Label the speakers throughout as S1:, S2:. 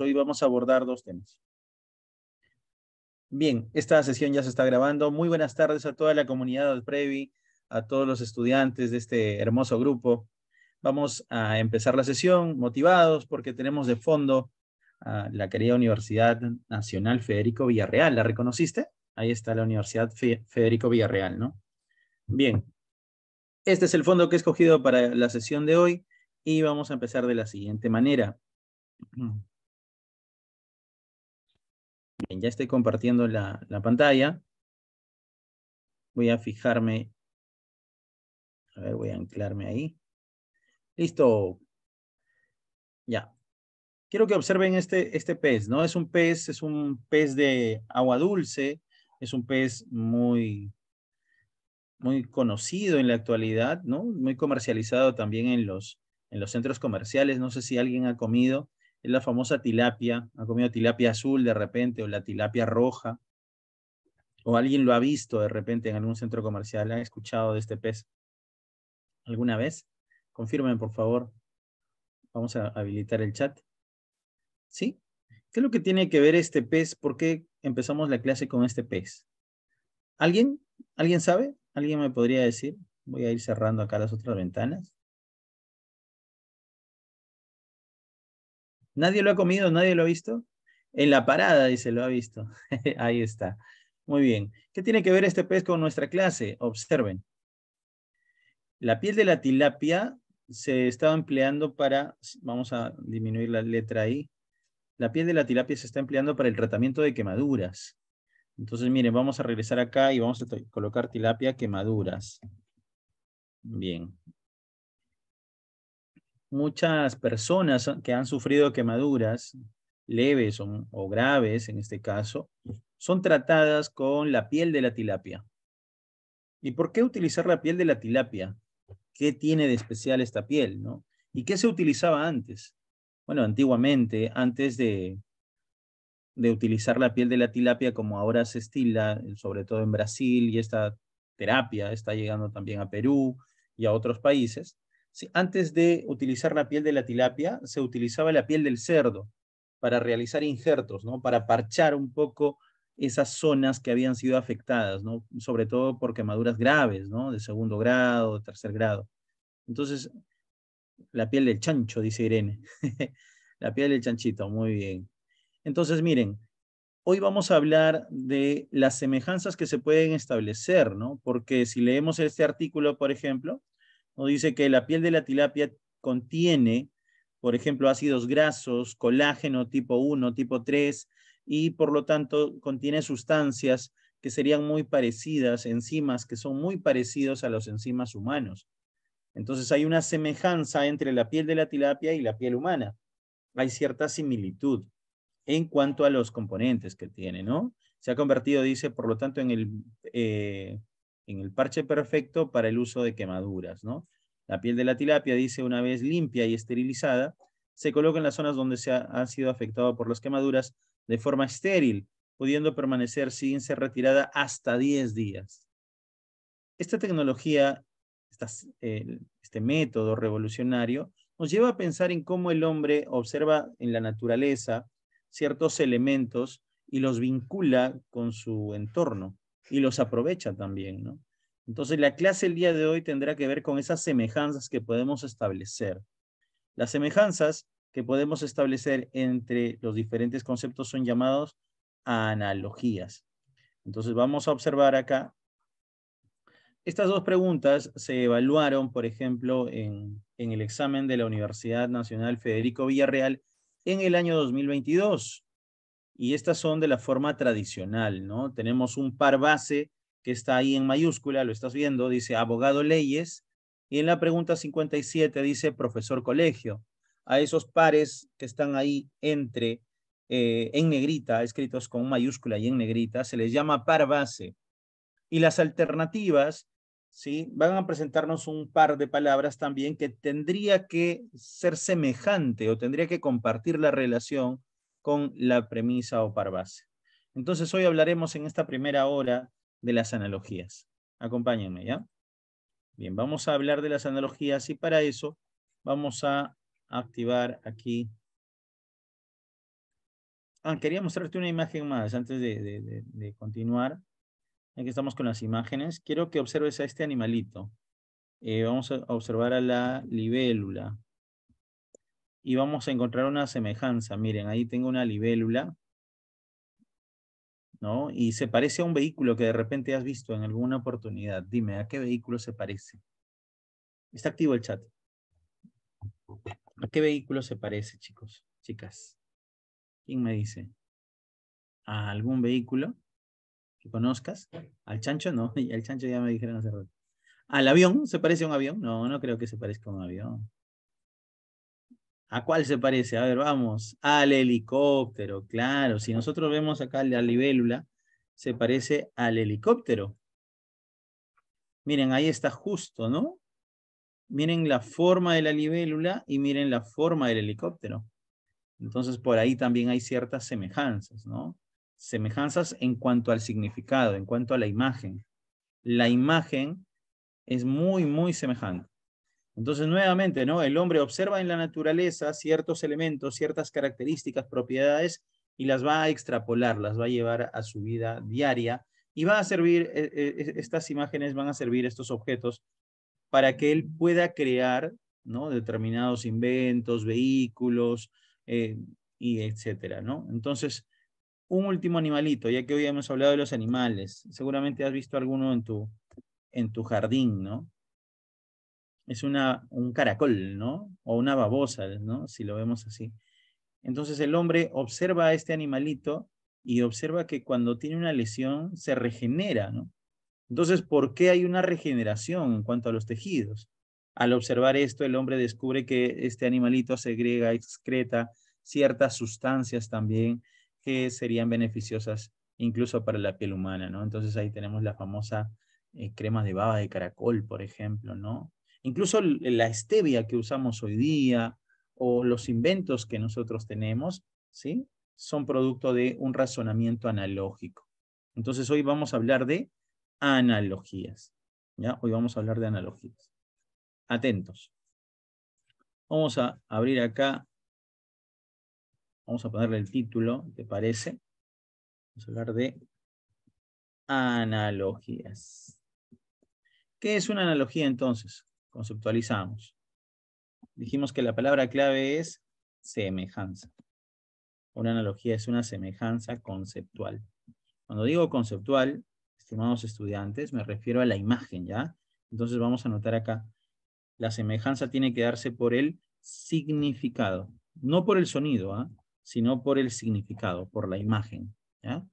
S1: Hoy vamos a abordar dos temas. Bien, esta sesión ya se está grabando. Muy buenas tardes a toda la comunidad del Previ, a todos los estudiantes de este hermoso grupo. Vamos a empezar la sesión motivados porque tenemos de fondo a la querida Universidad Nacional Federico Villarreal. ¿La reconociste? Ahí está la Universidad Federico Villarreal, ¿no? Bien, este es el fondo que he escogido para la sesión de hoy y vamos a empezar de la siguiente manera. Bien, ya estoy compartiendo la, pantalla.
S2: Voy a fijarme. A ver, voy a anclarme ahí.
S1: Listo. Ya. Quiero que observen este, este pez, ¿no? Es un pez, es un pez de agua dulce, es un pez muy, muy conocido en la actualidad, ¿no? Muy comercializado también en los, en los centros comerciales. No sé si alguien ha comido es la famosa tilapia, ha comido tilapia azul de repente o la tilapia roja, o alguien lo ha visto de repente en algún centro comercial, ha escuchado de este pez alguna vez. Confirmen, por favor. Vamos a habilitar el chat. ¿Sí? ¿Qué es lo que tiene que ver este pez? ¿Por qué empezamos la clase con este pez? ¿Alguien? ¿Alguien sabe? ¿Alguien me podría decir? Voy a ir cerrando acá las otras ventanas.
S2: Nadie lo ha comido, nadie
S1: lo ha visto. En la parada, dice, lo ha visto. Ahí está. Muy bien. ¿Qué tiene que ver este pez con nuestra clase? Observen. La piel de la tilapia se estaba empleando para, vamos a disminuir la letra ahí, la piel de la tilapia se está empleando para el tratamiento de quemaduras. Entonces, miren, vamos a regresar acá y vamos a colocar tilapia quemaduras. Bien, muchas personas que han sufrido quemaduras leves o, graves, en este caso, son tratadas con la piel de la tilapia. ¿Y por qué utilizar la piel de la tilapia? ¿Qué tiene de especial esta piel? ¿no? ¿Y qué se utilizaba antes? Bueno, antiguamente, antes de, de utilizar la piel de la tilapia como ahora se estila, sobre todo en Brasil, y esta terapia está llegando también a Perú y a otros países, antes de utilizar la piel de la tilapia, se utilizaba la piel del cerdo para realizar injertos, ¿no? Para parchar un poco esas zonas que habían sido afectadas, ¿no? Sobre todo por quemaduras graves, ¿no? De segundo grado, de tercer grado. Entonces, la piel del chancho, dice Irene. la piel del chanchito, muy bien. Entonces, miren, hoy vamos a hablar de las semejanzas que se pueden establecer, ¿no? Porque si leemos este artículo, por ejemplo, dice que la piel de la tilapia contiene, por ejemplo, ácidos grasos, colágeno tipo 1, tipo 3, y por lo tanto contiene sustancias que serían muy parecidas, enzimas que son muy parecidos a los enzimas humanos. Entonces hay una semejanza entre la piel de la tilapia y la piel humana. Hay cierta similitud en cuanto a los componentes que tiene, ¿no? Se ha convertido, dice, por lo tanto, en el eh, en el parche perfecto para el uso de quemaduras. ¿no? La piel de la tilapia, dice, una vez limpia y esterilizada, se coloca en las zonas donde se ha, sido afectado por las quemaduras de forma estéril, pudiendo permanecer sin ser retirada hasta 10 días. Esta tecnología, eh, este método revolucionario, nos lleva a pensar en cómo el hombre observa en la naturaleza ciertos elementos y los vincula con su entorno y los aprovecha también, ¿no? Entonces, la clase el día de hoy tendrá que ver con esas semejanzas que podemos establecer. Las semejanzas que podemos establecer entre los diferentes conceptos son llamados analogías. Entonces, vamos a observar acá. Estas dos preguntas se evaluaron, por ejemplo, en, en el examen de la Universidad Nacional Federico Villarreal en el año 2022 y estas son de la forma tradicional, ¿no? Tenemos un par base que está ahí en mayúscula, lo estás viendo, dice abogado leyes, y en la pregunta 57 dice profesor colegio. A esos pares que están ahí entre, eh, en negrita, escritos con mayúscula y en negrita, se les llama par base. Y las alternativas, ¿sí? Van a presentarnos un par de palabras también que tendría que ser semejante o tendría que compartir la relación con la premisa o par base. Entonces hoy hablaremos en esta primera hora de las analogías. Acompáñenme, ¿ya? Bien, vamos a hablar de las analogías y para eso vamos a activar aquí. Ah, quería mostrarte una imagen más antes de, continuar. Aquí estamos con las imágenes. Quiero que observes a este animalito. Eh, vamos a observar a la libélula y vamos a encontrar una semejanza. Miren, ahí tengo una libélula, ¿no? Y se parece a un vehículo que de repente has visto en alguna oportunidad. Dime, ¿a qué vehículo se parece? Está activo el chat. ¿A qué vehículo se parece, chicos, chicas? ¿Quién me dice? ¿A algún vehículo que conozcas? ¿Al chancho? No, al chancho ya me dijeron hace rato. ¿Al avión? ¿Se parece a un avión? No, no creo que se parezca a un avión. ¿A cuál se parece? A ver, vamos. Al helicóptero, claro. Si nosotros vemos acá la libélula, se parece al helicóptero. Miren, ahí está justo, ¿no? Miren la forma de la libélula y miren la forma del helicóptero. Entonces, por ahí también hay ciertas semejanzas, ¿no? Semejanzas en cuanto al significado, en cuanto a la imagen. La imagen es muy, muy semejante. Entonces, nuevamente, ¿no? El hombre observa en la naturaleza ciertos elementos, ciertas características, propiedades, y las va a extrapolar, las va a llevar a su vida diaria, y va a servir, eh, eh, estas imágenes van a servir, estos objetos, para que él pueda crear, ¿no? Determinados inventos, vehículos, eh, y etcétera, ¿no? Entonces, un último animalito, ya que hoy hemos hablado de los animales, seguramente has visto alguno en tu, en tu jardín, ¿no? es una, un caracol, ¿no? O una babosa, ¿no? Si lo vemos así. Entonces el hombre observa a este animalito y observa que cuando tiene una lesión se regenera, ¿no? Entonces, ¿por qué hay una regeneración en cuanto a los tejidos? Al observar esto, el hombre descubre que este animalito segrega, excreta ciertas sustancias también que serían beneficiosas incluso para la piel humana, ¿no? Entonces ahí tenemos la famosa eh, crema de baba de caracol, por ejemplo, ¿no? Incluso la stevia que usamos hoy día o los inventos que nosotros tenemos, ¿sí? Son producto de un razonamiento analógico. Entonces hoy vamos a hablar de analogías. ¿Ya? Hoy vamos a hablar de analogías. Atentos. Vamos a abrir acá. Vamos a ponerle el título, ¿te parece? Vamos a hablar de analogías. ¿Qué es una analogía entonces? Conceptualizamos. Dijimos que la palabra clave es semejanza. Una analogía es una semejanza conceptual. Cuando digo conceptual, estimados estudiantes, me refiero a la imagen, ¿ya? Entonces vamos a notar acá. La semejanza tiene que darse por el significado, no por el sonido, ¿ah? sino por el significado, por la imagen. ¿ya?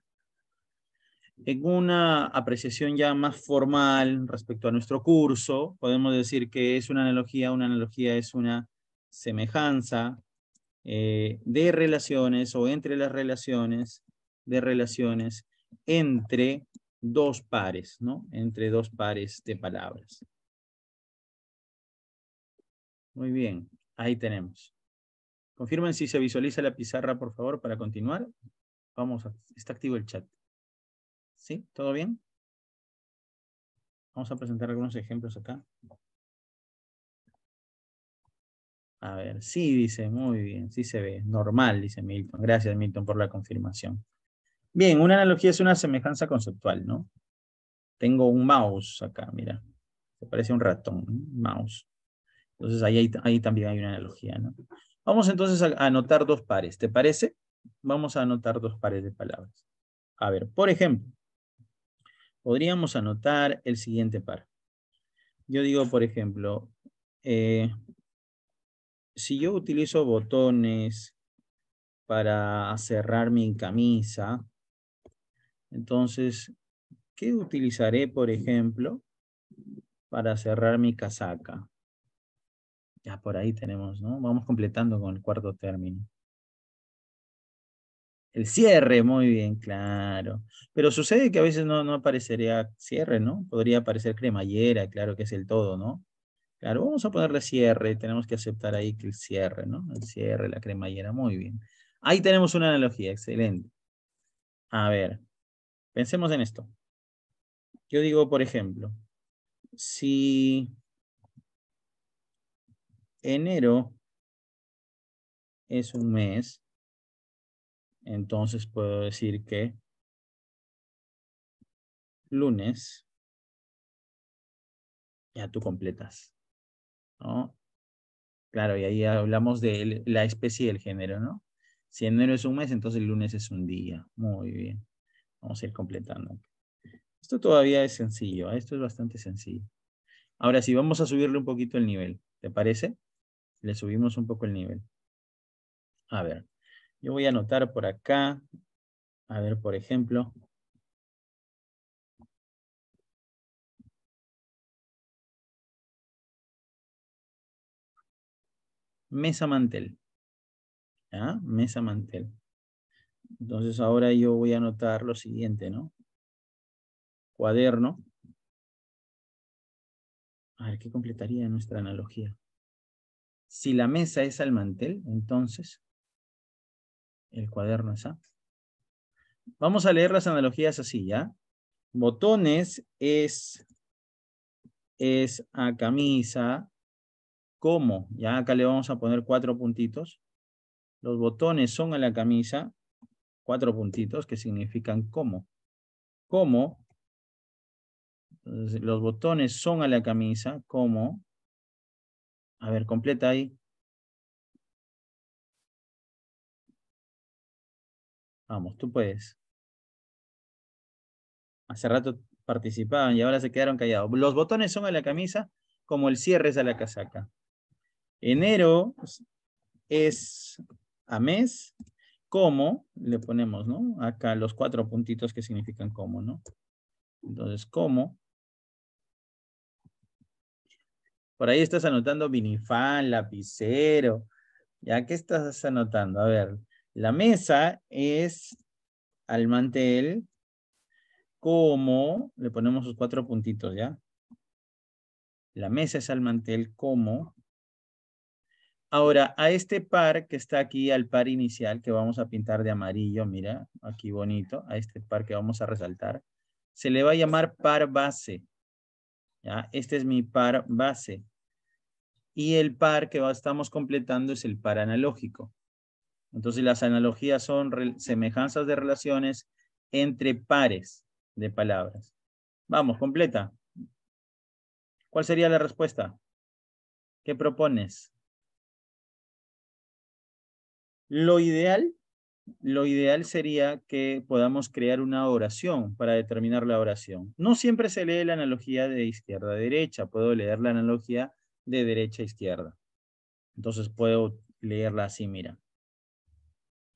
S1: En una apreciación ya más formal respecto a nuestro curso, podemos decir que es una analogía, una analogía es una semejanza eh, de relaciones o entre las relaciones, de relaciones entre dos pares, ¿no? Entre dos pares de palabras. Muy bien, ahí tenemos. Confirmen si se visualiza la pizarra, por favor, para continuar. Vamos, a, está activo el chat. ¿Sí? ¿Todo bien? Vamos a presentar algunos ejemplos acá. A ver, sí, dice, muy bien, sí se ve, normal, dice Milton. Gracias, Milton, por la confirmación. Bien, una analogía es una semejanza conceptual, ¿no? Tengo un mouse acá, mira, se parece a un ratón, un mouse. Entonces ahí, ahí, también hay una analogía, ¿no? Vamos entonces a anotar dos pares, ¿te parece? Vamos a anotar dos pares de palabras. A ver, por ejemplo, podríamos anotar el siguiente par. Yo digo, por ejemplo, eh, si yo utilizo botones para cerrar mi camisa, entonces, ¿qué utilizaré, por ejemplo, para cerrar mi casaca? Ya por ahí tenemos, ¿no? Vamos completando con el cuarto término. El cierre, muy bien, claro. Pero sucede que a veces no, no aparecería cierre, ¿no? Podría aparecer cremallera, claro que es el todo, ¿no? Claro, vamos a ponerle cierre, tenemos que aceptar ahí que el cierre, ¿no? El cierre, la cremallera, muy bien. Ahí tenemos una analogía, excelente. A ver, pensemos en esto. Yo digo, por ejemplo, si
S2: enero es un mes, entonces puedo decir que lunes
S1: ya tú completas, ¿no? Claro, y ahí hablamos de la especie y el género, ¿no? Si enero es un mes, entonces el lunes es un día. Muy bien. Vamos a ir completando. Esto todavía es sencillo, ¿eh? esto es bastante sencillo. Ahora sí, vamos a subirle un poquito el nivel, ¿te parece? Le subimos un poco el nivel. A ver. Yo voy a anotar
S2: por acá, a ver, por ejemplo.
S1: Mesa mantel. ¿Ah? Mesa mantel. Entonces ahora yo voy a anotar lo siguiente, ¿no? Cuaderno.
S2: A ver, ¿qué completaría nuestra analogía?
S1: Si la mesa es al mantel, entonces el cuaderno esa. Vamos a leer las analogías así, ¿ya? Botones es, es a camisa, como, ya acá le vamos a poner cuatro puntitos. Los botones son a la camisa, cuatro puntitos que significan como. Como, los botones son a la camisa, como, a
S2: ver, completa ahí.
S1: Vamos, tú puedes. Hace rato participaban y ahora se quedaron callados. Los botones son a la camisa como el cierre es a la casaca. Enero es a mes, como le ponemos, ¿no? Acá los cuatro puntitos que significan como, ¿no? Entonces, como. Por ahí estás anotando vinifal, lapicero. ¿Ya qué estás anotando? A ver, la mesa es al mantel como, le ponemos sus cuatro puntitos, ¿ya? La mesa es al mantel como. Ahora, a este par que está aquí, al par inicial, que vamos a pintar de amarillo, mira, aquí bonito, a este par que vamos a resaltar, se le va a llamar par base. ¿ya? Este es mi par base. Y el par que estamos completando es el par analógico. Entonces las analogías son semejanzas de relaciones entre pares de palabras. Vamos, completa. ¿Cuál sería la respuesta? ¿Qué
S2: propones?
S1: Lo ideal, lo ideal sería que podamos crear una oración para determinar la oración. No siempre se lee la analogía de izquierda a derecha, puedo leer la analogía de derecha a izquierda. Entonces puedo leerla así, mira.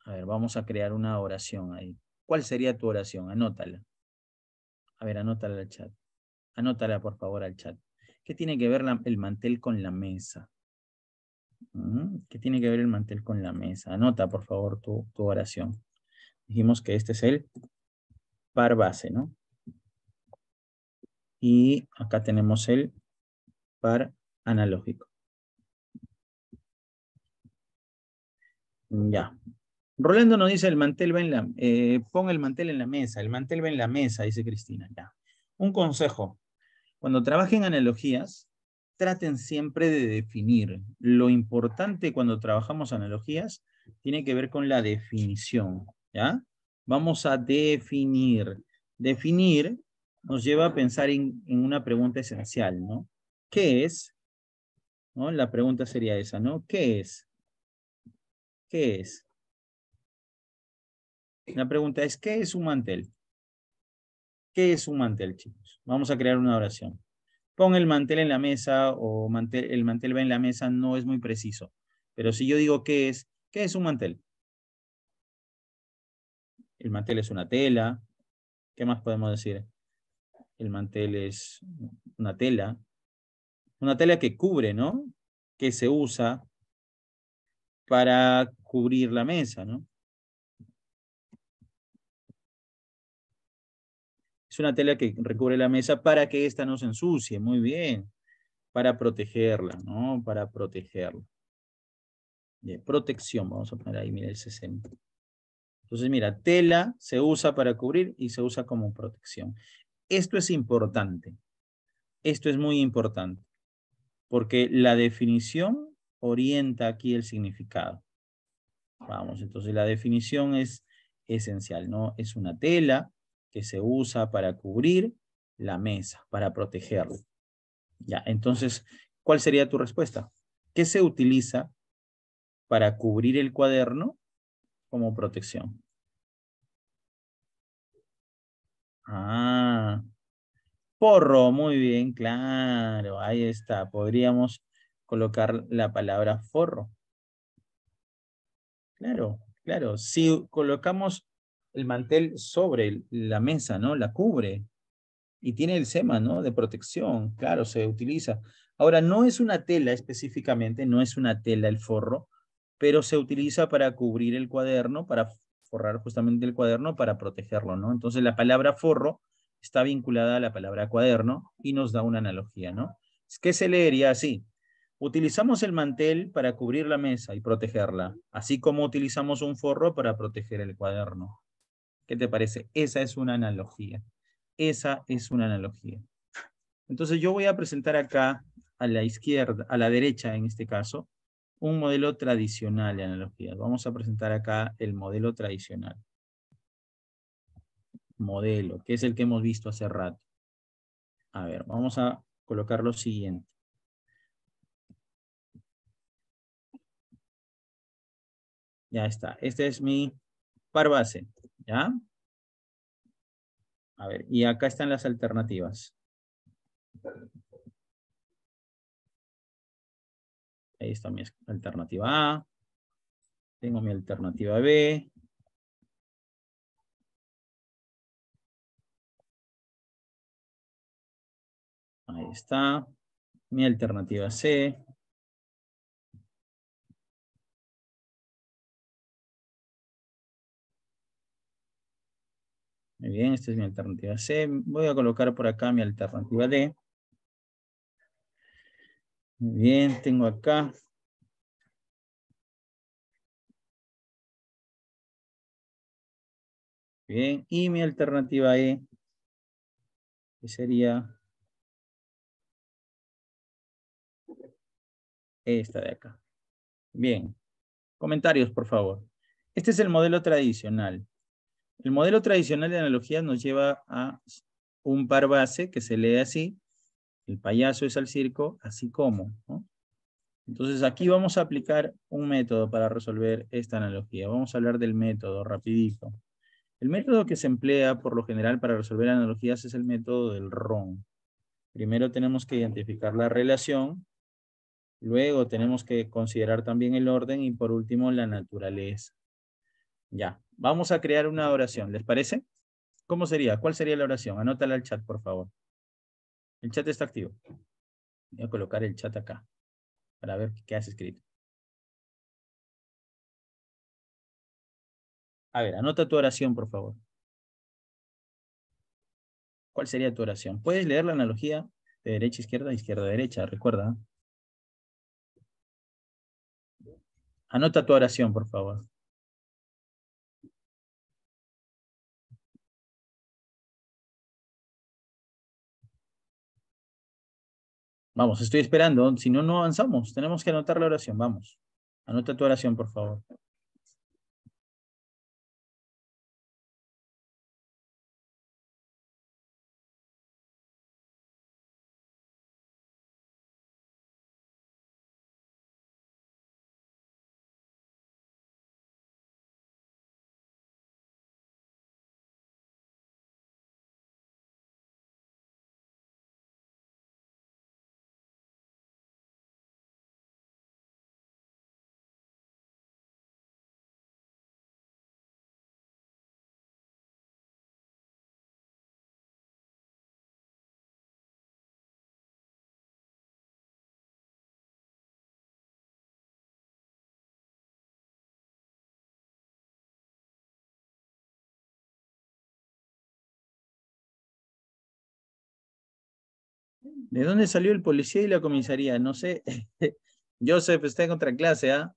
S1: A ver, vamos a crear una oración ahí. ¿Cuál sería tu oración? Anótala. A ver, anótala al chat. Anótala, por favor, al chat. ¿Qué tiene que ver el mantel con la mesa? ¿Qué tiene que ver el mantel con la mesa? Anota, por favor, tu, tu oración. Dijimos que este es el par base, ¿no? Y acá tenemos el par analógico. Ya, Rolando nos dice, el mantel va en la, eh, pon el mantel en la mesa, el mantel va en la mesa, dice Cristina. Ya. Un consejo, cuando trabajen analogías, traten siempre de definir. Lo importante cuando trabajamos analogías tiene que ver con la definición, ¿ya? Vamos a definir. Definir nos lleva a pensar en, una pregunta esencial, ¿no? ¿Qué es? ¿No? La pregunta sería esa, ¿no? ¿Qué es? ¿Qué es? La pregunta es, ¿qué es un mantel? ¿Qué es un mantel, chicos? Vamos a crear una oración. Pon el mantel en la mesa o mantel, el mantel va en la mesa, no es muy preciso. Pero si yo digo qué es, ¿qué es un mantel? El mantel es una tela. ¿Qué más podemos decir? El mantel es una tela. Una tela que cubre, ¿no? Que se usa para cubrir la mesa, ¿no? una tela que recubre la mesa para que ésta no se ensucie, muy bien, para protegerla, ¿no? Para protegerla. de protección, vamos a poner ahí, mira el 60. Entonces, mira, tela se usa para cubrir y se usa como protección. Esto es importante. Esto es muy importante. Porque la definición orienta aquí el significado. Vamos, entonces la definición es esencial, ¿no? Es una tela que se usa para cubrir la mesa, para protegerla. Ya, entonces, ¿cuál sería tu respuesta? ¿Qué se utiliza para cubrir el cuaderno como protección? Ah, porro, muy bien, claro, ahí está. Podríamos colocar la palabra forro. Claro, claro. Si colocamos el mantel sobre la mesa, ¿no? La cubre y tiene el sema, ¿no? De protección, claro, se utiliza. Ahora, no es una tela específicamente, no es una tela el forro, pero se utiliza para cubrir el cuaderno, para forrar justamente el cuaderno, para protegerlo, ¿no? Entonces, la palabra forro está vinculada a la palabra cuaderno y nos da una analogía, ¿no? Es que se leería así. Utilizamos el mantel para cubrir la mesa y protegerla, así como utilizamos un forro para proteger el cuaderno. ¿Qué te parece? Esa es una analogía. Esa es una analogía. Entonces yo voy a presentar acá a la izquierda, a la derecha en este caso, un modelo tradicional de analogías. Vamos a presentar acá el modelo tradicional. Modelo, que es el que hemos visto hace rato. A ver, vamos a colocar lo siguiente.
S2: Ya está. Este es mi par base. ¿Ya? A ver, y acá están las alternativas. Ahí está mi alternativa A. Tengo mi alternativa B. Ahí está. Mi alternativa C.
S1: Muy bien, esta es mi alternativa C. Voy a colocar por acá mi alternativa D. Muy bien, tengo acá.
S2: Bien, y mi alternativa E, que sería esta
S1: de acá. Bien, comentarios, por favor. Este es el modelo tradicional. El modelo tradicional de analogías nos lleva a un par base que se lee así, el payaso es al circo, así como. Entonces aquí vamos a aplicar un método para resolver esta analogía. Vamos a hablar del método rapidito. El método que se emplea por lo general para resolver analogías es el método del RON. Primero tenemos que identificar la relación, luego tenemos que considerar también el orden y por último la naturaleza. Ya, Vamos a crear una oración, ¿les parece? ¿Cómo sería? ¿Cuál sería la oración? Anótala al chat, por favor. El chat está activo. Voy a colocar el chat acá para ver qué
S2: has escrito. A ver,
S1: anota tu oración, por favor. ¿Cuál sería tu oración? Puedes leer la analogía de derecha izquierda, izquierda derecha, recuerda.
S2: Anota tu oración, por favor.
S1: Vamos, estoy esperando. Si no, no avanzamos. Tenemos que anotar la oración. Vamos. Anota tu oración, por favor. ¿De dónde salió el policía y la comisaría? No sé. Joseph está en otra clase, ¿ah?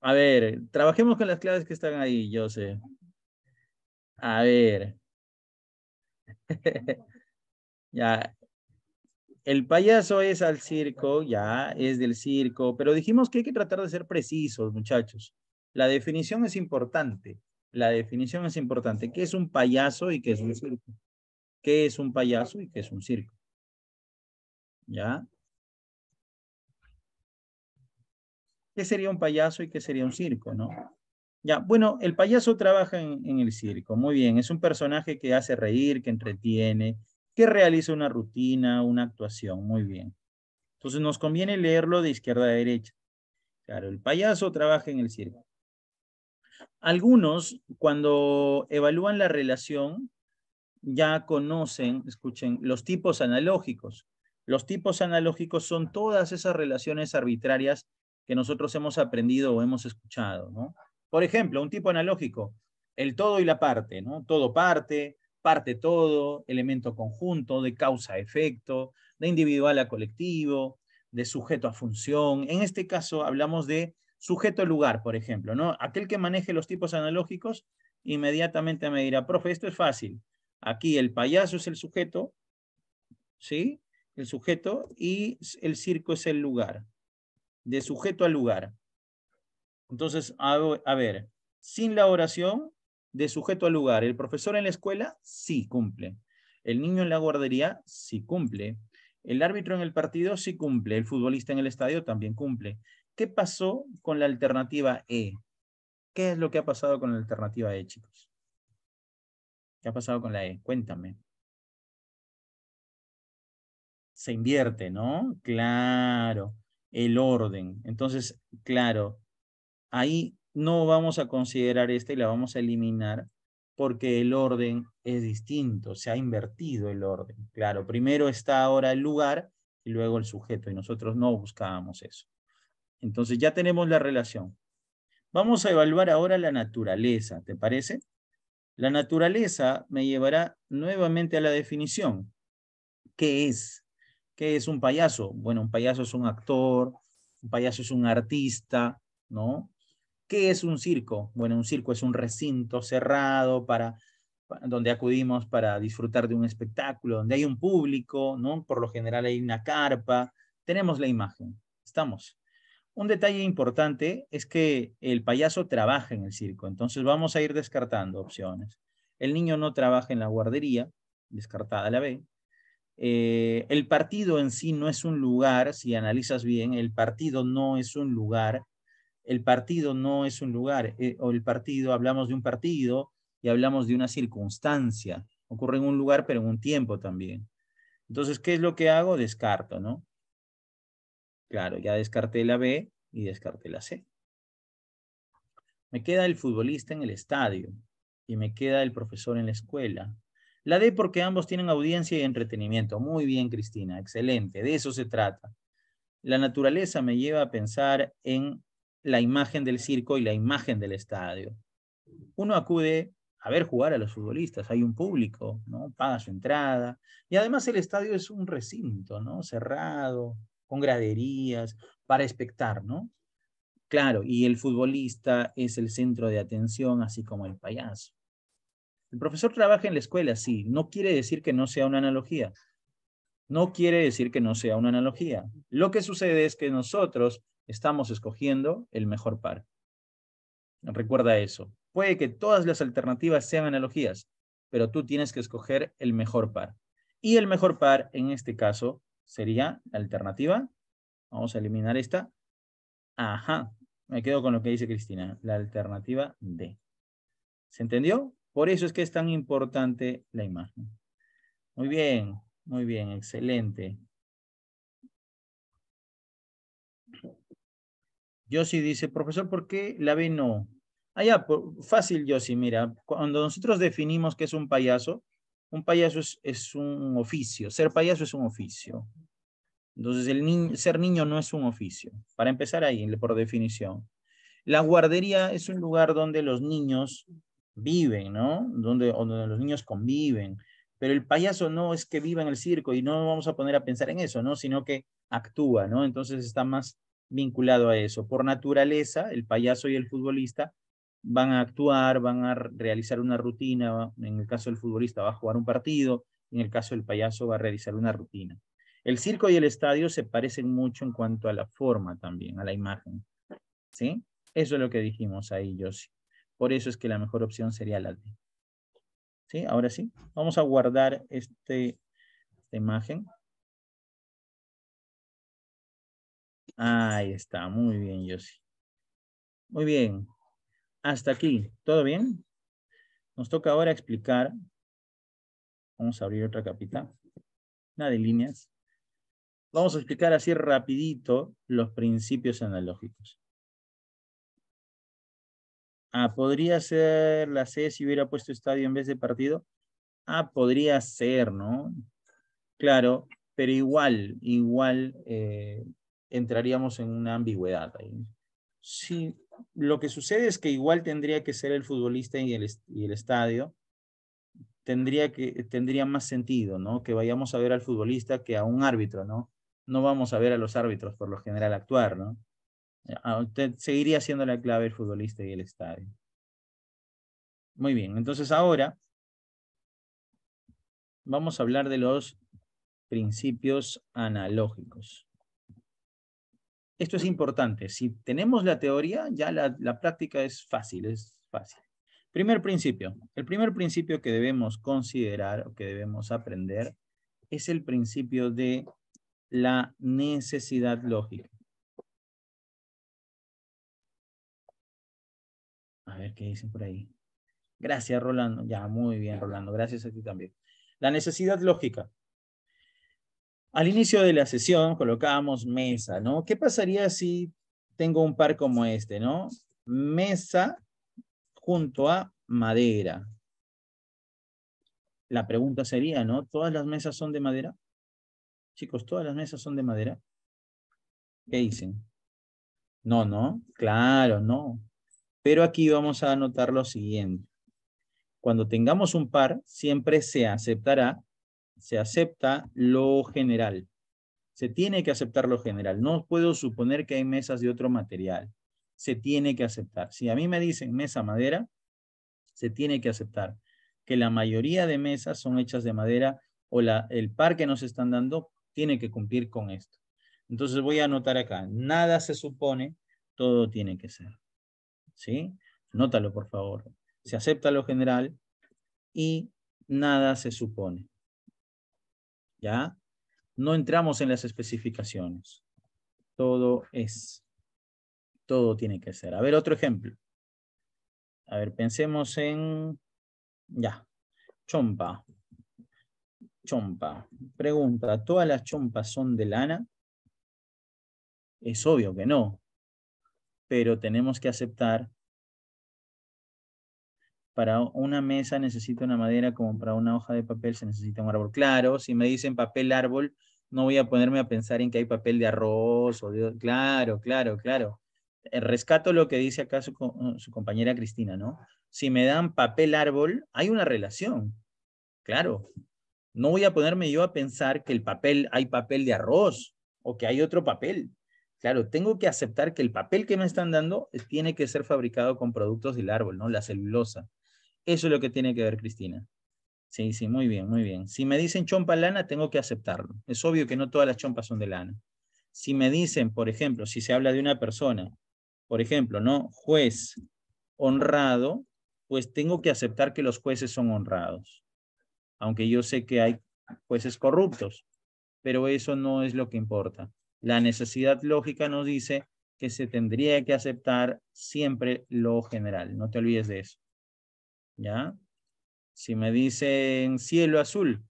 S1: A ver, trabajemos con las claves que están ahí, Joseph. A ver. ya. El payaso es al circo, ya, es del circo, pero dijimos que hay que tratar de ser precisos, muchachos. La definición es importante. La definición es importante. ¿Qué es un payaso y qué es un circo? ¿Qué es un payaso y qué es un circo? ¿Ya? ¿Qué sería un payaso y qué sería un circo, no? Ya, bueno, el payaso trabaja en, en, el circo, muy bien. Es un personaje que hace reír, que entretiene, que realiza una rutina, una actuación, muy bien. Entonces nos conviene leerlo de izquierda a derecha. Claro, el payaso trabaja en el circo. Algunos, cuando evalúan la relación, ya conocen, escuchen, los tipos analógicos. Los tipos analógicos son todas esas relaciones arbitrarias que nosotros hemos aprendido o hemos escuchado, ¿no? Por ejemplo, un tipo analógico, el todo y la parte, ¿no? Todo parte, parte todo, elemento conjunto, de causa a efecto, de individual a colectivo, de sujeto a función. En este caso hablamos de sujeto lugar, por ejemplo, ¿no? Aquel que maneje los tipos analógicos inmediatamente me dirá, profe, esto es fácil. Aquí el payaso es el sujeto, ¿sí? el sujeto, y el circo es el lugar. De sujeto a lugar. Entonces, a, ver, sin la oración, de sujeto a lugar. El profesor en la escuela sí cumple. El niño en la guardería sí cumple. El árbitro en el partido sí cumple. El futbolista en el estadio también cumple. ¿Qué pasó con la alternativa E? ¿Qué es lo que ha pasado con la alternativa E, chicos? ¿Qué ha pasado con la E? Cuéntame se invierte, ¿no? Claro, el orden. Entonces, claro, ahí no vamos a considerar esta y la vamos a eliminar porque el orden es distinto, se ha invertido el orden. Claro, primero está ahora el lugar y luego el sujeto y nosotros no buscábamos eso. Entonces ya tenemos la relación. Vamos a evaluar ahora la naturaleza, ¿te parece? La naturaleza me llevará nuevamente a la definición. ¿Qué es? ¿Qué es un payaso? Bueno, un payaso es un actor, un payaso es un artista, ¿no? ¿Qué es un circo? Bueno, un circo es un recinto cerrado para, donde acudimos para disfrutar de un espectáculo, donde hay un público, ¿no? Por lo general hay una carpa, tenemos la imagen, estamos. Un detalle importante es que el payaso trabaja en el circo, entonces vamos a ir descartando opciones. El niño no trabaja en la guardería, descartada la B. Eh, el partido en sí no es un lugar, si analizas bien, el partido no es un lugar, el partido no es un lugar, eh, o el partido, hablamos de un partido y hablamos de una circunstancia, ocurre en un lugar pero en un tiempo también. Entonces, ¿qué es lo que hago? Descarto, ¿no? Claro, ya descarté la B y descarté la C. Me queda el futbolista en el estadio y me queda el profesor en la escuela la D porque ambos tienen audiencia y entretenimiento. Muy bien, Cristina, excelente, de eso se trata. La naturaleza me lleva a pensar en la imagen del circo y la imagen del estadio. Uno acude a ver jugar a los futbolistas, hay un público, ¿no? Paga su entrada. Y además el estadio es un recinto, ¿no? Cerrado, con graderías, para espectar, ¿no? Claro, y el futbolista es el centro de atención, así como el payaso. El profesor trabaja en la escuela, sí. No quiere decir que no sea una analogía. No quiere decir que no sea una analogía. Lo que sucede es que nosotros estamos escogiendo el mejor par. Recuerda eso. Puede que todas las alternativas sean analogías, pero tú tienes que escoger el mejor par. Y el mejor par en este caso sería la alternativa. Vamos a eliminar esta. Ajá, me quedo con lo que dice Cristina, la alternativa D. ¿Se entendió? Por eso es que es tan importante la imagen. Muy bien, muy bien, excelente. Yossi dice, profesor, ¿por qué la ve no? Ah, ya, fácil, Yossi, mira, cuando nosotros definimos qué es un payaso, un payaso es, un oficio, ser payaso es un oficio. Entonces, ser niño no es un oficio, para empezar ahí, por definición. La guardería es un lugar donde los niños viven, ¿no? Donde, donde los niños conviven. Pero el payaso no es que viva en el circo y no vamos a poner a pensar en eso, ¿no? Sino que actúa, ¿no? Entonces está más vinculado a eso. Por naturaleza, el payaso y el futbolista van a actuar, van a realizar una rutina, en el caso del futbolista va a jugar un partido, en el caso del payaso va a realizar una rutina. El circo y el estadio se parecen mucho en cuanto a la forma también, a la imagen. ¿Sí? Eso es lo que dijimos ahí, Josie. Por eso es que la mejor opción sería la D. ¿Sí? Ahora sí, vamos a guardar este, esta imagen.
S2: Ahí está, muy bien,
S1: Yossi. Muy bien, hasta aquí, ¿todo bien? Nos toca ahora explicar, vamos a abrir otra capita, una de líneas. Vamos a explicar así rapidito los principios analógicos. Ah, podría ser la C si hubiera puesto estadio en vez de partido. Ah, podría ser, ¿no? Claro, pero igual, igual eh, entraríamos en una ambigüedad ahí. Sí, lo que sucede es que igual tendría que ser el futbolista y el, y el estadio. Tendría, que, tendría más sentido, ¿no? Que vayamos a ver al futbolista que a un árbitro, ¿no? No vamos a ver a los árbitros por lo general actuar, ¿no? Ah, usted seguiría siendo la clave el futbolista y el estadio. Muy bien, entonces ahora vamos a hablar de los principios analógicos. Esto es importante. Si tenemos la teoría, ya la, la práctica es fácil, es fácil. Primer principio. El primer principio que debemos considerar o que debemos aprender es el principio de la necesidad lógica. A ver qué dicen por ahí. Gracias, Rolando. Ya, muy bien, Rolando. Gracias a ti también. La necesidad lógica. Al inicio de la sesión colocábamos mesa, ¿no? ¿Qué pasaría si tengo un par como este, ¿no? Mesa junto a madera. La pregunta sería, ¿no? ¿Todas las mesas son de madera? Chicos, ¿todas las mesas son de madera? ¿Qué dicen? No, no, claro, no. Pero aquí vamos a anotar lo siguiente. Cuando tengamos un par, siempre se aceptará, se acepta lo general. Se tiene que aceptar lo general. No puedo suponer que hay mesas de otro material. Se tiene que aceptar. Si a mí me dicen mesa madera, se tiene que aceptar que la mayoría de mesas son hechas de madera o la, el par que nos están dando tiene que cumplir con esto. Entonces voy a anotar acá, nada se supone, todo tiene que ser. ¿sí? Nótalo, por favor. Se acepta lo general y nada se supone. ¿Ya? No entramos en las especificaciones. Todo es. Todo tiene que ser. A ver, otro ejemplo. A ver, pensemos en... Ya. Chompa. Chompa. Pregunta, ¿todas las chompas son de lana? Es obvio que no pero tenemos que aceptar. Para una mesa necesito una madera como para una hoja de papel se necesita un árbol. Claro, si me dicen papel árbol, no voy a ponerme a pensar en que hay papel de arroz o Claro, claro, claro. Eh, rescato lo que dice acá su, uh, su compañera Cristina, ¿no? Si me dan papel árbol, hay una relación. Claro. No voy a ponerme yo a pensar que el papel, hay papel de arroz o que hay otro papel claro, tengo que aceptar que el papel que me están dando eh, tiene que ser fabricado con productos del árbol, ¿no? La celulosa. Eso es lo que tiene que ver Cristina. Sí, sí, muy bien, muy bien. Si me dicen chompa lana, tengo que aceptarlo. Es obvio que no todas las chompas son de lana. Si me dicen, por ejemplo, si se habla de una persona, por ejemplo, ¿no? Juez honrado, pues tengo que aceptar que los jueces son honrados. Aunque yo sé que hay jueces corruptos, pero eso no es lo que importa. La necesidad lógica nos dice que se tendría que aceptar siempre lo general. No te olvides de eso. ¿Ya? Si me dicen cielo azul,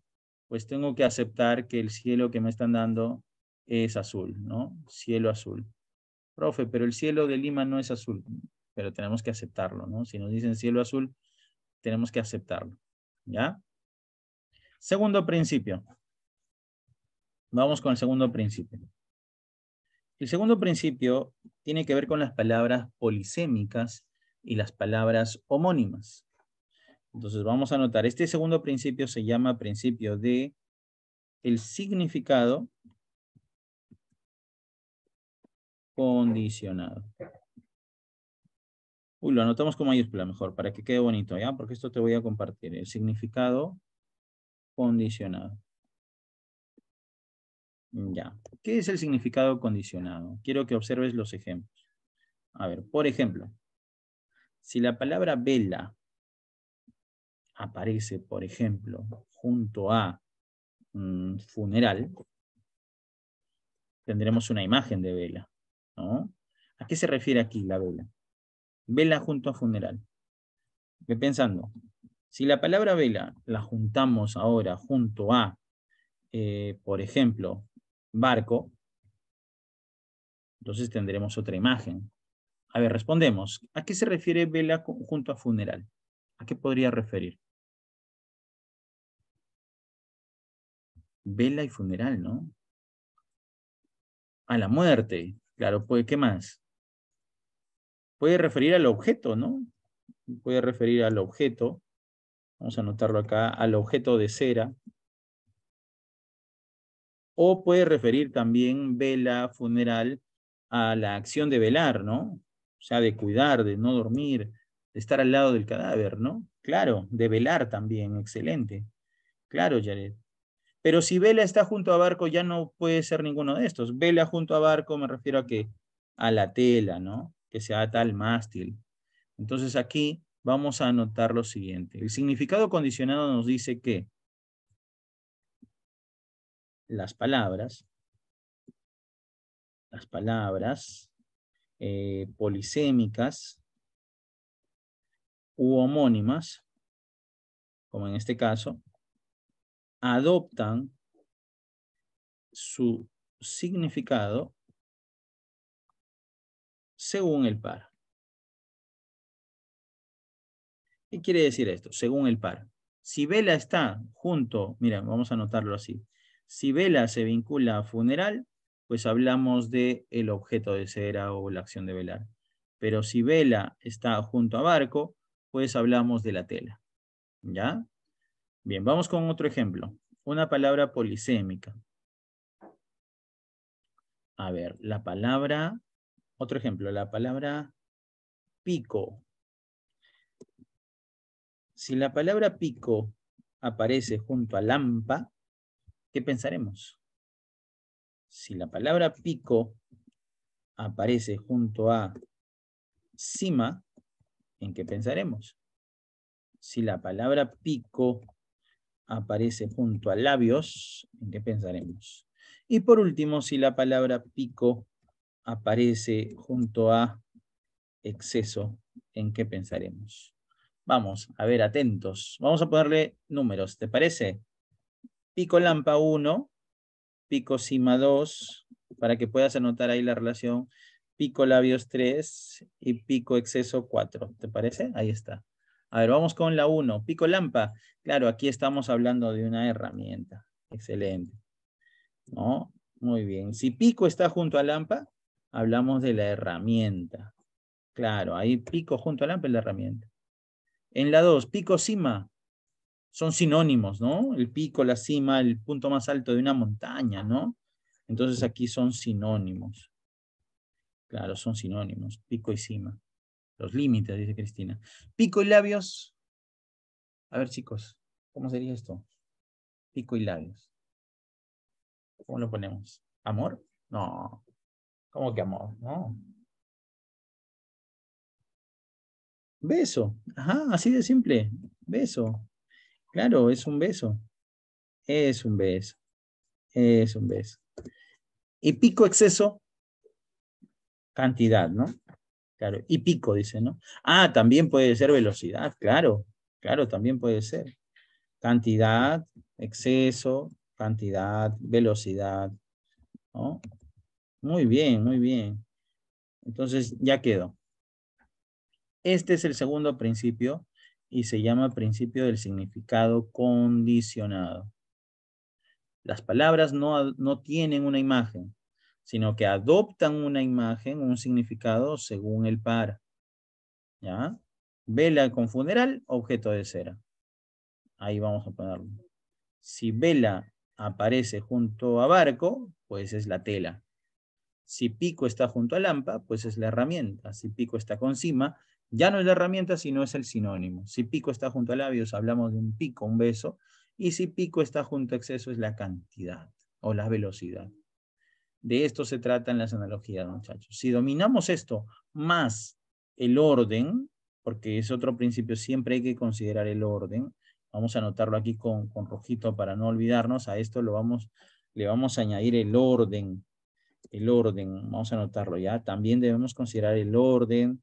S1: pues tengo que aceptar que el cielo que me están dando es azul, ¿no? Cielo azul. Profe, pero el cielo de Lima no es azul, pero tenemos que aceptarlo, ¿no? Si nos dicen cielo azul, tenemos que aceptarlo, ¿ya? Segundo principio. Vamos con el segundo principio. El segundo principio tiene que ver con las palabras polisémicas y las palabras homónimas. Entonces vamos a anotar, este segundo principio se llama principio de el significado condicionado. Uy, lo anotamos con mayúscula mejor, para que quede bonito, ¿ya? Porque esto te voy a compartir, el significado condicionado. Ya. ¿Qué es el significado condicionado? Quiero que observes los ejemplos. A ver, por ejemplo, si la palabra vela aparece, por ejemplo, junto a funeral, tendremos una imagen de vela. ¿A qué se refiere aquí la vela? Vela junto a funeral. Ve pensando, si la palabra vela la juntamos ahora junto a, eh, por ejemplo, barco, entonces tendremos otra imagen. A ver, respondemos. ¿A qué se refiere vela junto a funeral? ¿A qué podría referir? Vela y funeral, ¿no? A la muerte. Claro, puede, ¿qué más? Puede referir al objeto, ¿no? Puede referir al objeto. Vamos a anotarlo acá, al objeto de cera, o puede referir también vela, funeral, a la acción de velar, ¿no? O sea, de cuidar, de no dormir, de estar al lado del cadáver, ¿no? Claro, de velar también, excelente. Claro, Jared. Pero si vela está junto a barco, ya no puede ser ninguno de estos. Vela junto a barco me refiero a que a la tela, ¿no? Que se ata al mástil. Entonces aquí vamos a anotar lo siguiente. El significado condicionado nos dice que las palabras, las palabras eh, polisémicas u homónimas,
S2: como en este caso, adoptan su significado
S1: según el par. ¿Qué quiere decir esto? Según el par. Si vela está junto, miren, vamos a anotarlo así. Si vela se vincula a funeral, pues hablamos de el objeto de cera o la acción de velar. Pero si vela está junto a barco, pues hablamos de la tela. ¿Ya? Bien, vamos con otro ejemplo. Una palabra polisémica. A ver, la palabra, otro ejemplo, la palabra pico. Si la palabra pico aparece junto a lampa, ¿qué pensaremos? Si la palabra pico aparece junto a cima, ¿en qué pensaremos? Si la palabra pico aparece junto a labios, ¿en qué pensaremos? Y por último, si la palabra pico aparece junto a exceso, ¿en qué pensaremos? Vamos, a ver, atentos. Vamos a ponerle números, ¿te parece? pico lampa 1, pico cima 2, para que puedas anotar ahí la relación, pico labios 3 y pico exceso 4. ¿Te parece? Ahí está. A ver, vamos con la 1. Pico lampa. Claro, aquí estamos hablando de una herramienta. Excelente. ¿No? Muy bien. Si pico está junto a lampa, hablamos de la herramienta. Claro, ahí pico junto a lampa es la herramienta. En la 2, pico cima son sinónimos, ¿no? El pico, la cima, el punto más alto de una montaña, ¿no? Entonces aquí son sinónimos. Claro, son sinónimos, pico y cima. Los límites, dice Cristina. Pico y labios.
S2: A ver, chicos, ¿cómo sería esto? Pico y labios. ¿Cómo lo ponemos? ¿Amor? No. ¿Cómo que amor? No. Beso. Ajá, así de simple.
S1: Beso. Claro, es un beso. Es un beso. Es un beso. Y pico exceso, cantidad, ¿no? Claro, y pico, dice, ¿no? Ah, también puede ser velocidad, claro, claro, también puede ser. Cantidad, exceso, cantidad, velocidad, ¿no? Muy bien, muy bien. Entonces, ya quedó. Este es el segundo principio y se llama principio del significado condicionado. Las palabras no, no tienen una imagen, sino que adoptan una imagen, un significado según el par. ¿Ya? Vela con funeral, objeto de cera. Ahí vamos a ponerlo. Si vela aparece junto a barco, pues es la tela. Si pico está junto a lampa, pues es la herramienta. Si pico está con cima, ya no es la herramienta, sino es el sinónimo. Si pico está junto a labios, hablamos de un pico, un beso. Y si pico está junto a exceso, es la cantidad o la velocidad. De esto se trata en las analogías, muchachos. Si dominamos esto más el orden, porque es otro principio, siempre hay que considerar el orden. Vamos a anotarlo aquí con, con rojito para no olvidarnos. A esto vamos, le vamos a añadir el orden. El orden, vamos a anotarlo ya. También debemos considerar el orden,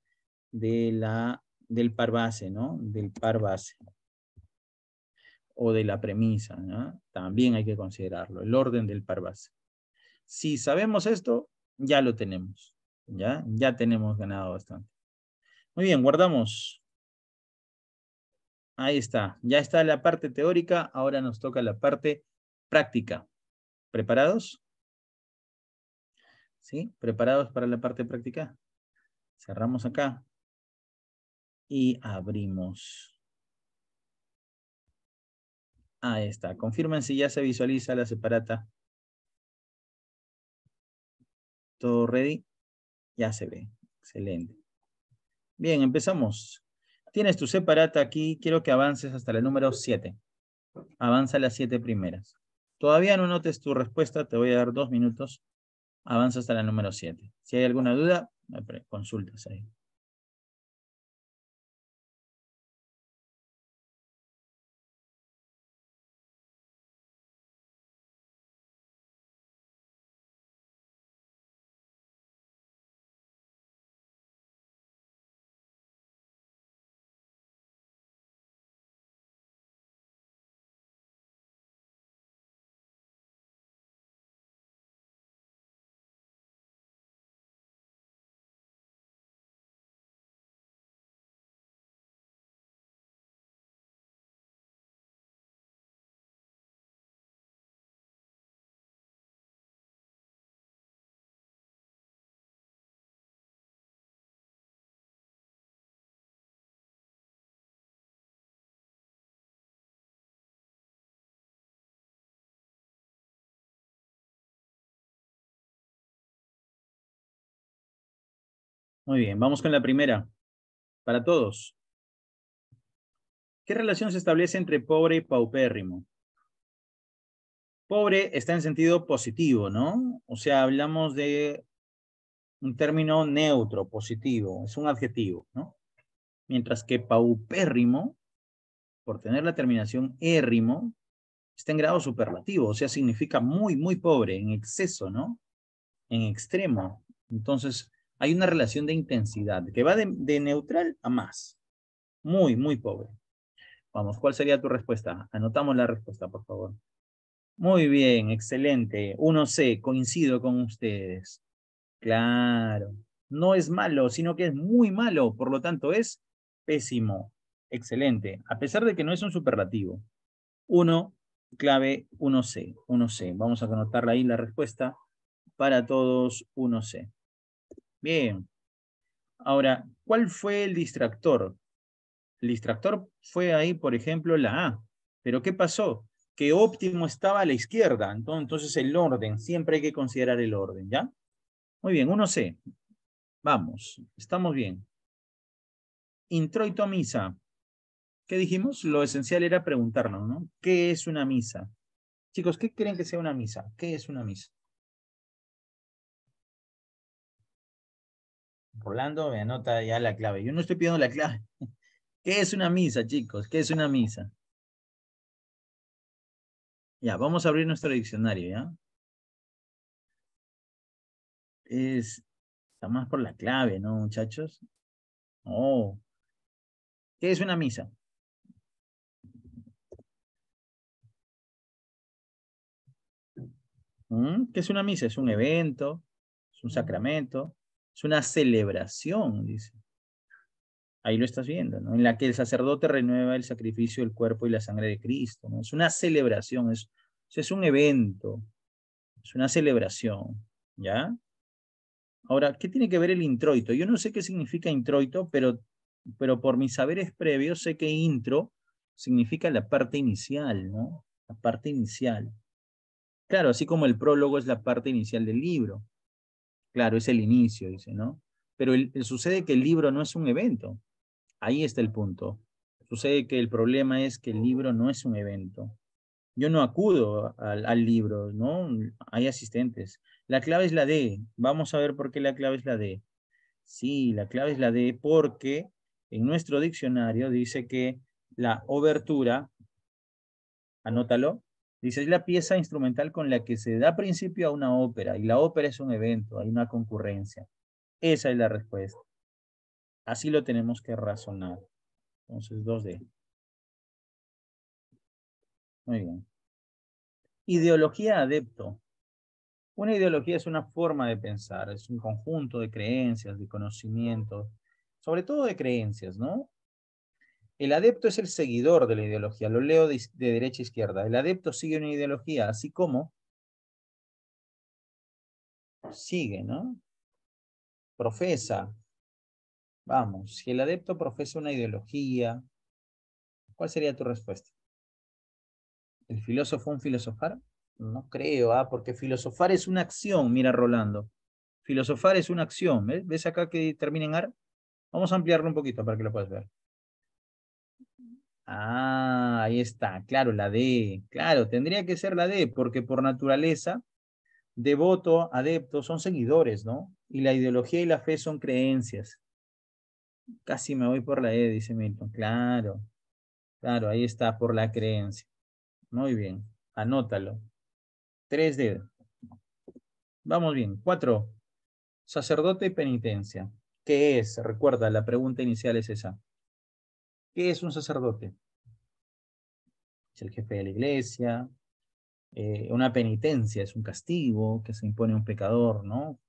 S1: de la, del par base, ¿no? Del par base o de la premisa, ¿no? También hay que considerarlo, el orden del par base. Si sabemos esto, ya lo tenemos, ¿ya? Ya tenemos ganado bastante. Muy bien, guardamos. Ahí está, ya está la parte teórica, ahora nos toca la parte práctica. ¿Preparados? ¿Sí? ¿Preparados para la parte práctica? Cerramos acá y abrimos. Ahí está. Confirmen si ya se visualiza la separata. ¿Todo ready? Ya se ve. Excelente. Bien, empezamos. Tienes tu separata aquí. Quiero que avances hasta la número 7. Avanza las 7 primeras. Todavía no notes tu respuesta. Te voy a dar dos minutos. Avanza hasta la número 7. Si hay alguna duda, consultas
S2: ahí. Muy
S1: bien, vamos con la primera. Para todos. ¿Qué relación se establece entre pobre y paupérrimo? Pobre está en sentido positivo, ¿no? O sea, hablamos de un término neutro, positivo, es un adjetivo, ¿no? Mientras que paupérrimo, por tener la terminación érrimo, está en grado superlativo, o sea, significa muy, muy pobre, en exceso, ¿no? En extremo. Entonces, hay una relación de intensidad que va de, neutral a más. Muy, muy pobre. Vamos, ¿cuál sería tu respuesta? Anotamos la respuesta, por favor. Muy bien, excelente. 1C, coincido con ustedes. Claro, no es malo, sino que es muy malo, por lo tanto es pésimo. Excelente, a pesar de que no es un superlativo. Uno clave 1C, Uno c Vamos a anotarla ahí la respuesta para todos 1C. Bien. Ahora, ¿cuál fue el distractor? El distractor fue ahí, por ejemplo, la A. Pero ¿qué pasó? Que óptimo estaba a la izquierda. Entonces, el orden. Siempre hay que considerar el orden, ¿ya? Muy bien, uno c Vamos, estamos bien. Introito misa. ¿Qué dijimos? Lo esencial era preguntarnos, ¿no? ¿Qué es una misa? Chicos, ¿qué creen que sea una misa? ¿Qué es una
S2: misa? Rolando
S1: me anota ya la clave. Yo no estoy pidiendo la clave. ¿Qué es una misa, chicos? ¿Qué es una misa? Ya, vamos a abrir nuestro diccionario, ¿ya?
S2: Es, está más por la clave, ¿no, muchachos? Oh. ¿Qué es una misa?
S1: ¿Mm? ¿Qué es una misa? Es un evento, es un sacramento, es una celebración, dice. Ahí lo estás viendo, ¿no? En la que el sacerdote renueva el sacrificio, el cuerpo y la sangre de Cristo, ¿no? Es una celebración, es, es un evento, es una celebración, ¿ya? Ahora, ¿qué tiene que ver el introito? Yo no sé qué significa introito, pero, pero por mis saberes previos sé que intro significa la parte inicial, ¿no? La parte inicial. Claro, así como el prólogo es la parte inicial del libro. Claro, es el inicio, dice, ¿no? Pero sucede que el libro no es un evento. Ahí está el punto. Sucede que el problema es que el libro no es un evento. Yo no acudo al, al libro, ¿no? Hay asistentes. La clave es la D. Vamos a ver por qué la clave es la D. Sí, la clave es la D porque en nuestro diccionario dice que la obertura, anótalo, Dice, es la pieza instrumental con la que se da principio a una ópera y la ópera es un evento, hay una concurrencia. Esa es la respuesta. Así lo tenemos que razonar. Entonces, 2D. Muy bien. Ideología adepto. Una ideología es una forma de pensar, es un conjunto de creencias, de conocimientos, sobre todo de creencias, ¿no? El adepto es el seguidor de la ideología, lo leo de, derecha a izquierda. El adepto sigue una ideología, así como sigue, ¿no? Profesa. Vamos, si el adepto profesa una ideología, ¿cuál sería tu respuesta? ¿El filósofo un filosofar? No creo, ¿ah? porque filosofar es una acción, mira Rolando. Filosofar es una acción, ¿Ves acá que termina en ar? Vamos a ampliarlo un poquito para que lo puedas ver. Ah, ahí está, claro, la D. Claro, tendría que ser la D, porque por naturaleza, devoto, adepto, son seguidores, ¿no? Y la ideología y la fe son creencias. Casi me voy por la E, dice Milton. Claro, claro, ahí está, por la creencia. Muy bien, anótalo. Tres D. Vamos bien. Cuatro. Sacerdote y penitencia. ¿Qué es? Recuerda, la pregunta inicial es esa. ¿Qué es un sacerdote? Es el jefe de la iglesia. Eh, una penitencia es un castigo que se impone a un pecador, ¿no?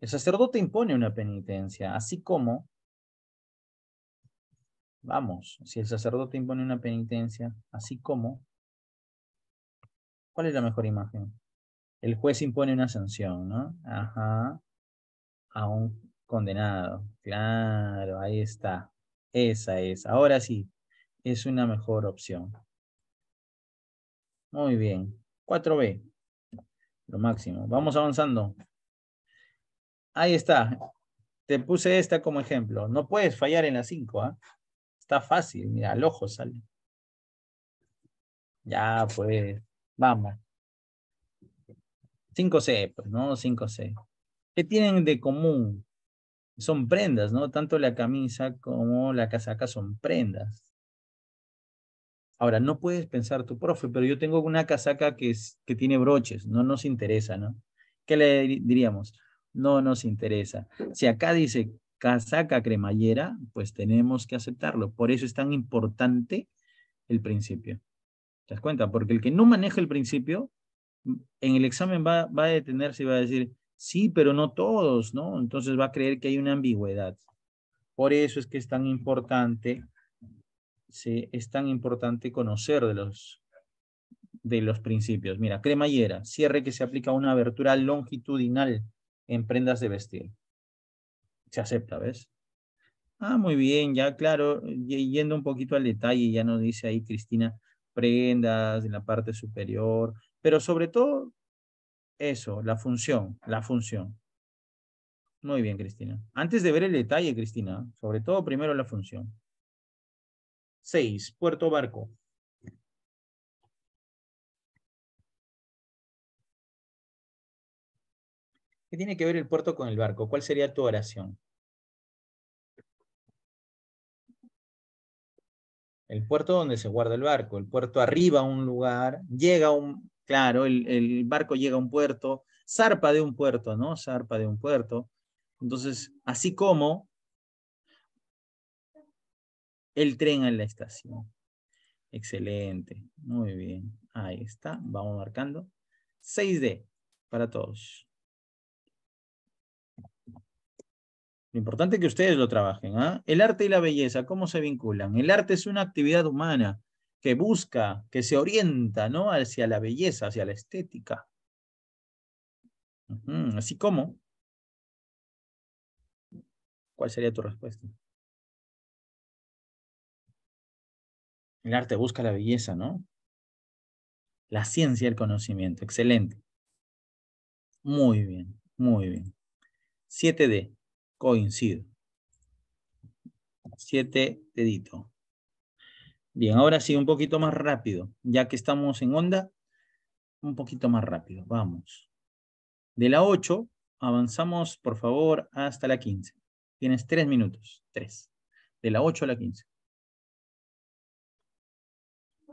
S1: El sacerdote impone una penitencia, así como, vamos, si el sacerdote impone una penitencia, así como, ¿cuál es la mejor imagen? El juez impone una sanción, ¿no? Ajá, a un condenado. Claro, ahí está. Esa es. Ahora sí, es una mejor opción. Muy bien. 4B. Lo máximo. Vamos avanzando. Ahí está. Te puse esta como ejemplo. No puedes fallar en la 5. ah Está fácil. Mira, al ojo sale. Ya, pues. Vamos. 5C, pues, ¿no? 5C. ¿Qué tienen de común son prendas, ¿no? Tanto la camisa como la casaca son prendas. Ahora, no puedes pensar tu profe, pero yo tengo una casaca que, que tiene broches, no nos interesa, ¿no? ¿Qué le diríamos? No nos interesa. Si acá dice casaca cremallera, pues tenemos que aceptarlo. Por eso es tan importante el principio. ¿Te das cuenta? Porque el que no maneja el principio, en el examen va, va a detenerse y va a decir, Sí, pero no todos, ¿no? Entonces va a creer que hay una ambigüedad. Por eso es que es tan importante, ¿sí? es tan importante conocer de los, de los principios. Mira, cremallera, cierre que se aplica una abertura longitudinal en prendas de vestir. Se acepta, ¿ves? Ah, muy bien, ya claro, yendo un poquito al detalle, ya nos dice ahí Cristina, prendas en la parte superior, pero sobre todo eso, la función, la función. Muy bien, Cristina. Antes de ver el detalle, Cristina, sobre todo primero la función. 6.
S2: Puerto Barco. ¿Qué tiene que ver el puerto con el barco? ¿Cuál sería tu oración?
S1: El puerto donde se guarda el barco, el puerto arriba a un lugar, llega un, Claro, el, barco llega a un puerto, zarpa de un puerto, ¿no? Zarpa de un puerto. Entonces, así como el tren en la estación. Excelente, muy bien. Ahí está, vamos marcando. 6D para todos. Lo importante es que ustedes lo trabajen. ¿ah? El arte y la belleza, ¿cómo se vinculan? El arte es una actividad humana que busca, que se orienta ¿no? hacia la belleza, hacia la estética. Así como,
S2: ¿cuál sería tu respuesta?
S1: El arte busca la belleza, ¿no? La ciencia y el conocimiento. Excelente. Muy bien, muy bien. Siete d coincido. Siete dedito. Bien, ahora sí, un poquito más rápido. Ya que estamos en onda, un poquito más rápido. Vamos. De la 8, avanzamos, por favor, hasta la 15. Tienes tres minutos. tres. De la 8 a la 15.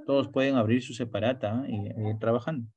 S1: Todos pueden abrir su separata y eh, ir eh, trabajando.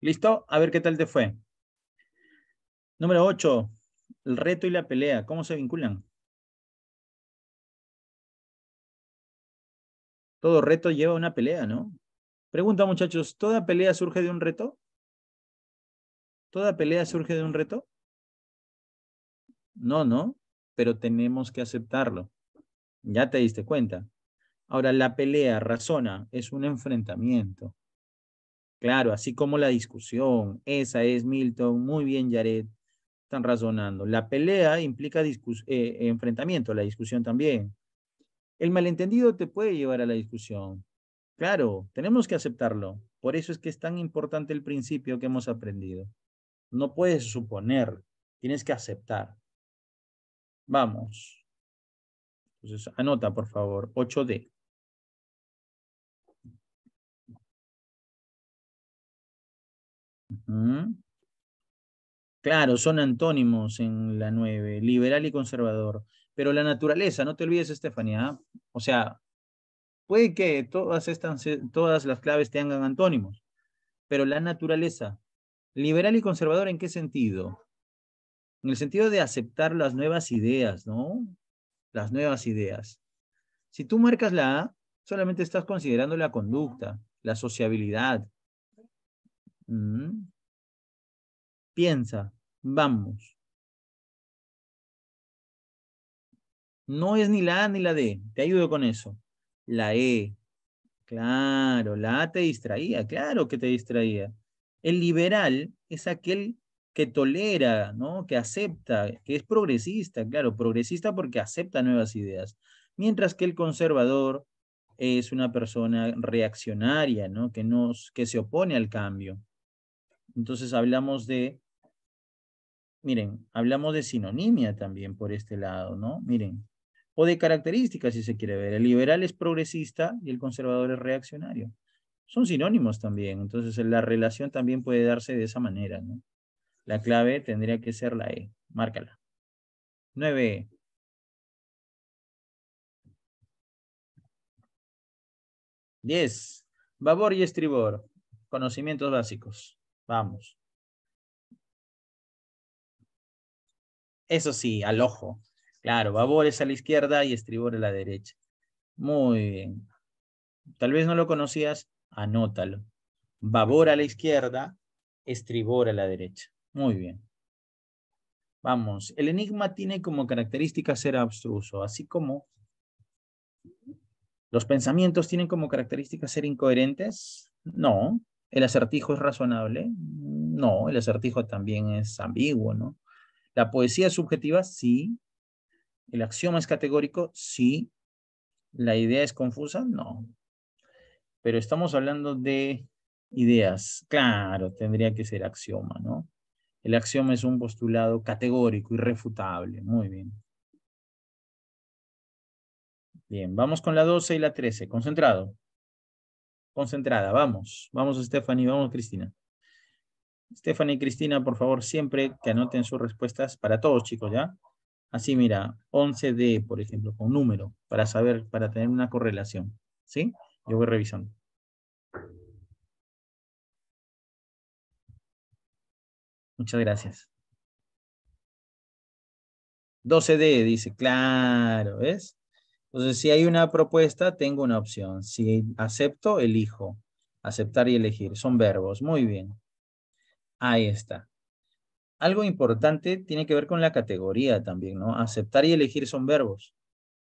S2: ¿Listo? A ver qué tal te fue. Número 8. El reto y la pelea. ¿Cómo se vinculan? Todo reto lleva una pelea, ¿no?
S1: Pregunta, muchachos, ¿toda pelea surge de un reto? ¿Toda pelea surge de un reto? No, no, pero tenemos que aceptarlo. Ya te diste cuenta. Ahora, la pelea, razona, es un enfrentamiento. Claro, así como la discusión. Esa es Milton. Muy bien, Jared. Están razonando. La pelea implica eh, enfrentamiento, la discusión también. El malentendido te puede llevar a la discusión. Claro, tenemos que aceptarlo. Por eso es que es tan importante el principio que hemos aprendido. No puedes suponer, tienes que aceptar. Vamos.
S2: Entonces, anota, por favor, 8D.
S1: Claro, son antónimos en la 9, liberal y conservador. Pero la naturaleza, no te olvides, Estefanía. ¿ah? O sea, puede que todas, estas, eh, todas las claves tengan antónimos, pero la naturaleza, liberal y conservador, ¿en qué sentido? En el sentido de aceptar las nuevas ideas, ¿no? Las nuevas ideas. Si tú marcas la A, solamente estás considerando la conducta, la sociabilidad, Mm. Piensa, vamos. No es ni la A ni la D, te ayudo con eso. La E, claro, la A te distraía, claro que te distraía. El liberal es aquel que tolera, ¿no? que acepta, que es progresista, claro, progresista porque acepta nuevas ideas. Mientras que el conservador es una persona reaccionaria, ¿no? Que, nos, que se opone al cambio. Entonces hablamos de, miren, hablamos de sinonimia también por este lado, ¿no? Miren, o de características si se quiere ver. El liberal es progresista y el conservador es reaccionario. Son sinónimos también, entonces la relación también puede darse de esa manera, ¿no? La clave tendría que ser la E, márcala. 9 e.
S2: Diez. Babor y
S1: estribor. Conocimientos básicos. Vamos. Eso sí, al ojo. Claro, es a la izquierda y estribor a la derecha. Muy bien. Tal vez no lo conocías, anótalo. Babor a la izquierda, estribor a la derecha. Muy bien. Vamos, el enigma tiene como característica ser abstruso, así como los pensamientos tienen como característica ser incoherentes. No, ¿El acertijo es razonable? No, el acertijo también es ambiguo, ¿no? ¿La poesía es subjetiva? Sí. ¿El axioma es categórico? Sí. ¿La idea es confusa? No. Pero estamos hablando de ideas. Claro, tendría que ser axioma, ¿no? El axioma es un postulado categórico, irrefutable. Muy bien. Bien, vamos con la 12 y la 13. Concentrado. Concentrada, vamos. Vamos, Stephanie, vamos, Cristina. Stephanie y Cristina, por favor, siempre que anoten sus respuestas para todos, chicos, ¿ya? Así, mira, 11D, por ejemplo, con número, para saber, para tener una correlación, ¿sí? Yo voy revisando.
S2: Muchas gracias.
S1: 12D, dice, claro, ¿ves? Entonces, si hay una propuesta, tengo una opción. Si acepto, elijo. Aceptar y elegir. Son verbos. Muy bien. Ahí está. Algo importante tiene que ver con la categoría también, ¿no? Aceptar y elegir son verbos.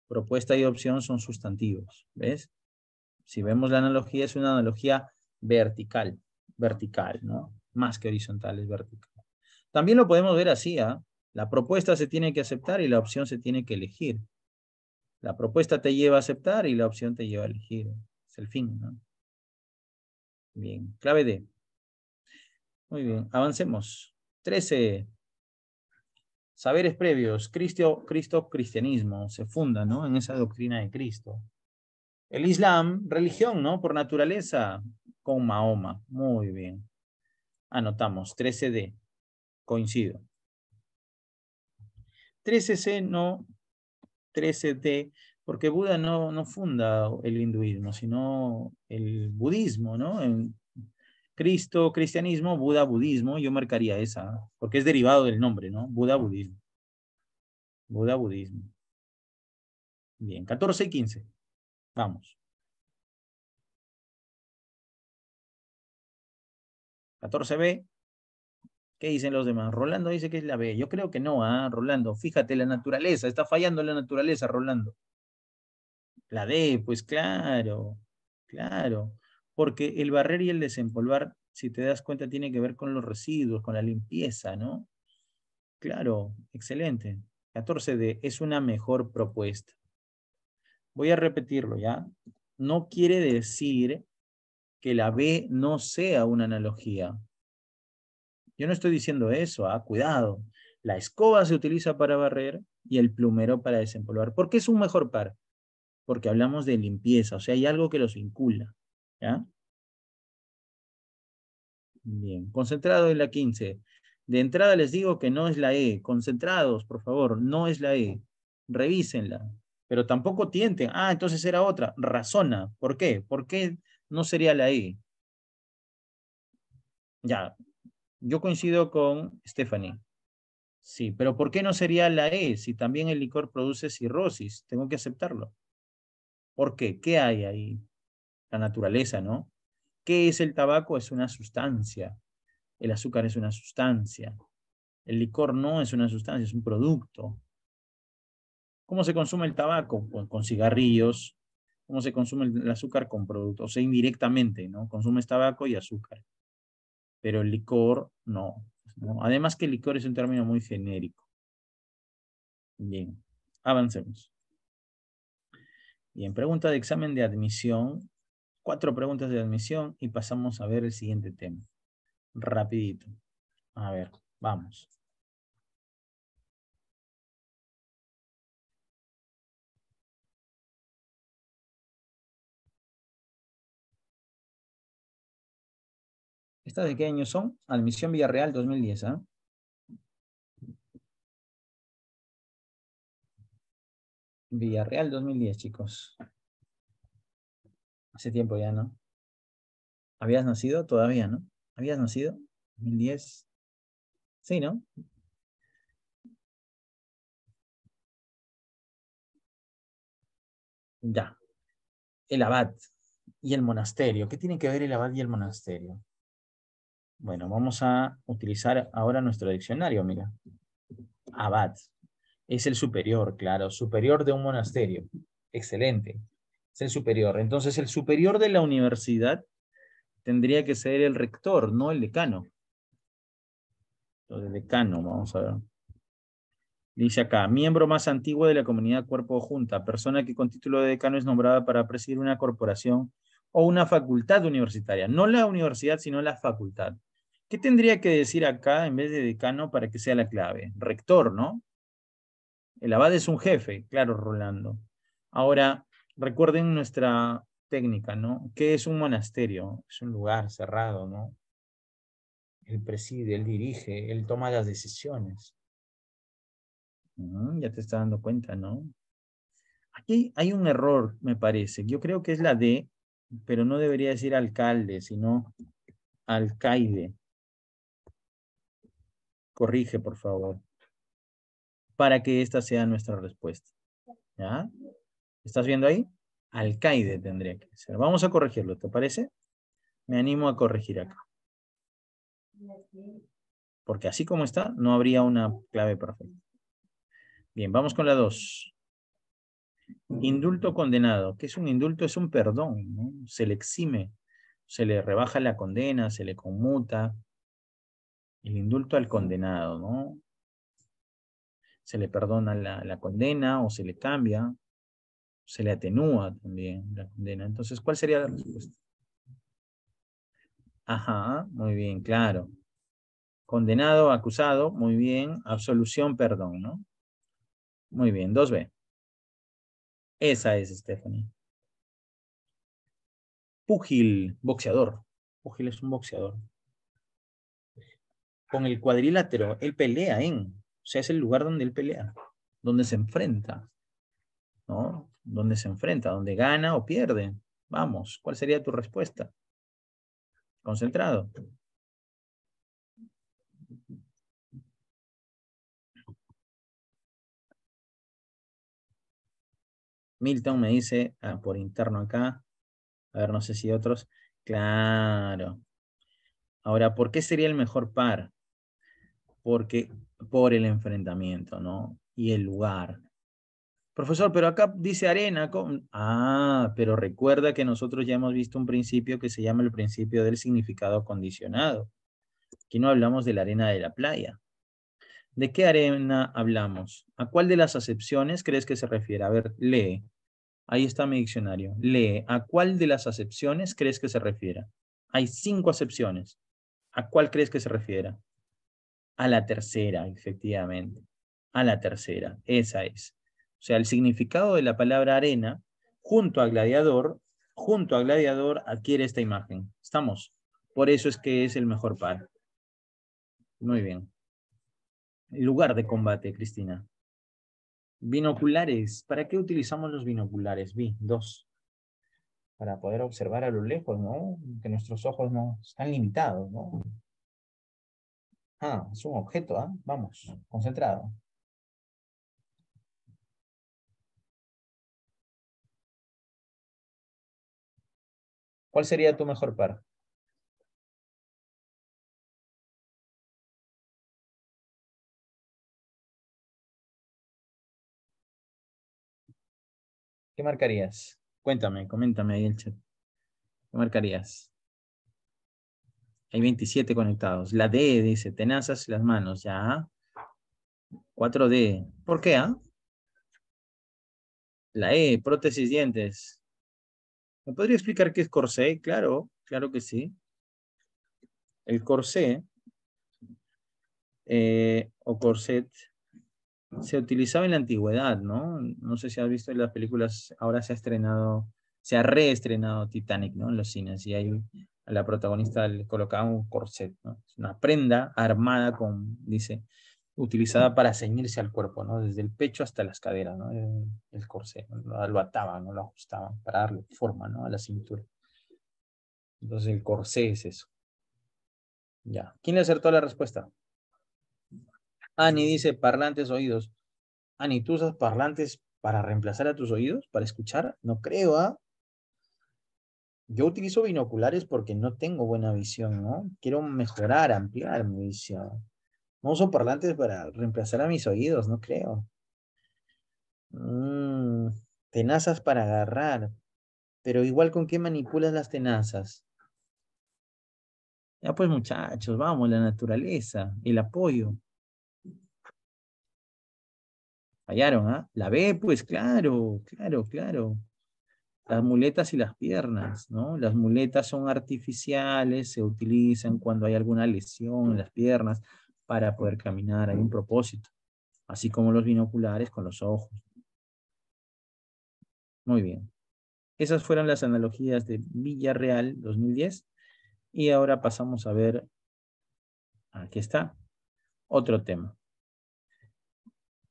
S1: Propuesta y opción son sustantivos. ¿Ves? Si vemos la analogía, es una analogía vertical. Vertical, ¿no? Más que horizontal, es vertical. También lo podemos ver así, ¿ah? La propuesta se tiene que aceptar y la opción se tiene que elegir. La propuesta te lleva a aceptar y la opción te lleva a elegir. Es el fin, ¿no? Bien, clave D. Muy bien, avancemos. 13. Saberes previos. Cristo, Cristo, cristianismo. Se funda, ¿no? En esa doctrina de Cristo. El Islam, religión, ¿no? Por naturaleza, con Mahoma. Muy bien. Anotamos, 13D. Coincido. 13C no 13 d porque Buda no, no funda el hinduismo, sino el budismo, ¿no? En Cristo, cristianismo, Buda, budismo, yo marcaría esa, porque es derivado del nombre, ¿no? Buda, budismo. Buda, budismo.
S2: Bien, 14 y 15. Vamos.
S1: 14b, ¿Qué dicen los demás? Rolando dice que es la B. Yo creo que no, ah, Rolando. Fíjate, la naturaleza. Está fallando la naturaleza, Rolando. La D, pues claro, claro. Porque el barrer y el desempolvar, si te das cuenta, tiene que ver con los residuos, con la limpieza, ¿no? Claro, excelente. 14D es una mejor propuesta. Voy a repetirlo, ¿ya? No quiere decir que la B no sea una analogía yo no estoy diciendo eso, ah, cuidado. La escoba se utiliza para barrer y el plumero para desempolvar. ¿Por qué es un mejor par? Porque hablamos de limpieza, o sea, hay algo que los vincula. ¿ya? Bien, concentrado en la 15. De entrada les digo que no es la E. Concentrados, por favor, no es la E. Revísenla. Pero tampoco tienten. Ah, entonces era otra. Razona. ¿Por qué? ¿Por qué no sería la E? Ya, yo coincido con Stephanie. Sí, pero ¿por qué no sería la E si también el licor produce cirrosis? Tengo que aceptarlo. ¿Por qué? ¿Qué hay ahí? La naturaleza, ¿no? ¿Qué es el tabaco? Es una sustancia. El azúcar es una sustancia. El licor no es una sustancia, es un producto. ¿Cómo se consume el tabaco? Con, cigarrillos. ¿Cómo se consume el, el azúcar? Con productos, o sea, indirectamente, ¿no? Consumes tabaco y azúcar pero el licor no, Además que el licor es un término muy genérico. Bien, avancemos. Bien, pregunta de examen de admisión. Cuatro preguntas de admisión y pasamos a ver el siguiente tema. Rapidito. A ver, vamos.
S2: de qué año son? Admisión ah, Villarreal 2010, ¿ah? Villarreal
S1: 2010, chicos. Hace tiempo ya, ¿no? ¿Habías nacido? Todavía, ¿no? ¿Habías nacido? 2010. Sí, ¿no? Ya. El abad y el monasterio. ¿Qué tiene que ver el abad y el monasterio? Bueno, vamos a utilizar ahora nuestro diccionario, mira. Abad. Es el superior, claro, superior de un monasterio. Excelente. Es el superior. Entonces, el superior de la universidad tendría que ser el rector, no el decano. Entonces, decano, vamos a ver. Dice acá, miembro más antiguo de la comunidad cuerpo junta, persona que con título de decano es nombrada para presidir una corporación o una facultad universitaria. No la universidad, sino la facultad. ¿Qué tendría que decir acá en vez de decano para que sea la clave? Rector, ¿no? El abad es un jefe, claro, Rolando. Ahora, recuerden nuestra técnica, ¿no? ¿Qué es un monasterio? Es un lugar cerrado, ¿no? Él preside, él dirige, él toma las decisiones. Mm, ya te estás dando cuenta, ¿no? Aquí hay un error, me parece. Yo creo que es la D, pero no debería decir alcalde, sino alcaide corrige, por favor, para que esta sea nuestra respuesta. ¿Ya? ¿Estás viendo ahí? Alcaide tendría que ser. Vamos a corregirlo, ¿te parece? Me animo a corregir acá. Porque así como está, no habría una clave perfecta. Bien, vamos con la dos. Indulto condenado. ¿Qué es un indulto? Es un perdón. Se le exime, se le rebaja la condena, se le conmuta, el indulto al condenado, ¿no? Se le perdona la, condena o se le cambia, se le atenúa también la condena. Entonces, ¿cuál sería la respuesta? Ajá, muy bien, claro. Condenado, acusado, muy bien. Absolución, perdón, ¿no? Muy bien, 2B. Esa es Stephanie. Pugil, boxeador. Pugil es un boxeador con el cuadrilátero, él pelea en, o sea, es el lugar donde él pelea, donde se enfrenta, ¿no? Donde se enfrenta, donde gana o pierde. Vamos, ¿cuál sería tu respuesta? Concentrado. Milton me dice ah, por interno acá, a ver, no sé si otros. Claro. Ahora, ¿por qué sería el mejor par? porque por el enfrentamiento, ¿no? Y el lugar. Profesor, pero acá dice arena. Con... Ah, pero recuerda que nosotros ya hemos visto un principio que se llama el principio del significado condicionado. Aquí no hablamos de la arena de la playa. ¿De qué arena hablamos? ¿A cuál de las acepciones crees que se refiere? A ver, lee. Ahí está mi diccionario. Lee. ¿A cuál de las acepciones crees que se refiere? Hay cinco acepciones. ¿A cuál crees que se refiere? A la tercera, efectivamente. A la tercera, esa es. O sea, el significado de la palabra arena junto a gladiador, junto a gladiador adquiere esta imagen. ¿Estamos? Por eso es que es el mejor par. Muy bien. lugar de combate, Cristina. Binoculares. ¿Para qué utilizamos los binoculares? Vi, dos. Para poder observar a lo lejos, ¿no? Que nuestros ojos no están limitados, ¿no? Ah, es un objeto, ¿ah? Vamos,
S2: concentrado. ¿Cuál sería tu mejor par?
S1: ¿Qué marcarías? Cuéntame, coméntame ahí el chat. ¿Qué marcarías? Hay 27 conectados. La D dice, tenazas y las manos, ya. 4D. ¿Por qué, ah? La E, prótesis dientes. ¿Me podría explicar qué es corsé? Claro, claro que sí. El corsé eh, o corset se utilizaba en la antigüedad, ¿no? No sé si has visto en las películas, ahora se ha estrenado, se ha reestrenado Titanic, ¿no? En los cines y hay la protagonista le colocaba un corset, ¿no? Es una prenda armada con, dice, utilizada para ceñirse al cuerpo, ¿no? Desde el pecho hasta las caderas, ¿no? El, corset, lo ataban, ¿no? Lo ajustaban para darle forma, ¿no? A la cintura. Entonces el corsé es eso. Ya. ¿Quién le acertó la respuesta? Ani dice parlantes oídos. Ani, ¿tú usas parlantes para reemplazar a tus oídos? ¿Para escuchar? No creo, ¿ah? yo utilizo binoculares porque no tengo buena visión, ¿no? Quiero mejorar, ampliar mi visión. No uso parlantes para reemplazar a mis oídos, no creo. Mm, tenazas para agarrar. Pero igual, ¿con qué manipulas las tenazas? Ya ah, pues muchachos, vamos, la naturaleza, el apoyo. Fallaron, ¿ah? La ve, pues claro, claro, claro las muletas y las piernas, ¿no? Las muletas son artificiales, se utilizan cuando hay alguna lesión en las piernas para poder caminar, a un propósito, así como los binoculares con los ojos. Muy bien. Esas fueron las analogías de Villarreal 2010 y ahora pasamos a ver, aquí está, otro tema.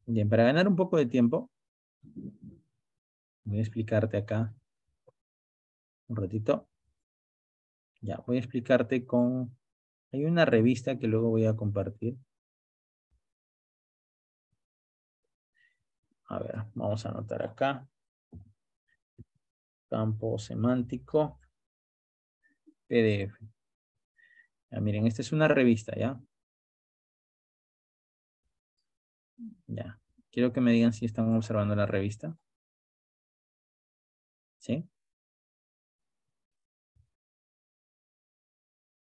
S1: Bien, para ganar un poco de tiempo, voy a explicarte acá un ratito. Ya, voy a explicarte con... Hay una revista que luego voy a compartir.
S2: A ver, vamos a anotar acá. Campo semántico. PDF. Ya, miren, esta es una revista, ¿ya? Ya. Quiero que me digan si están observando la revista. ¿Sí?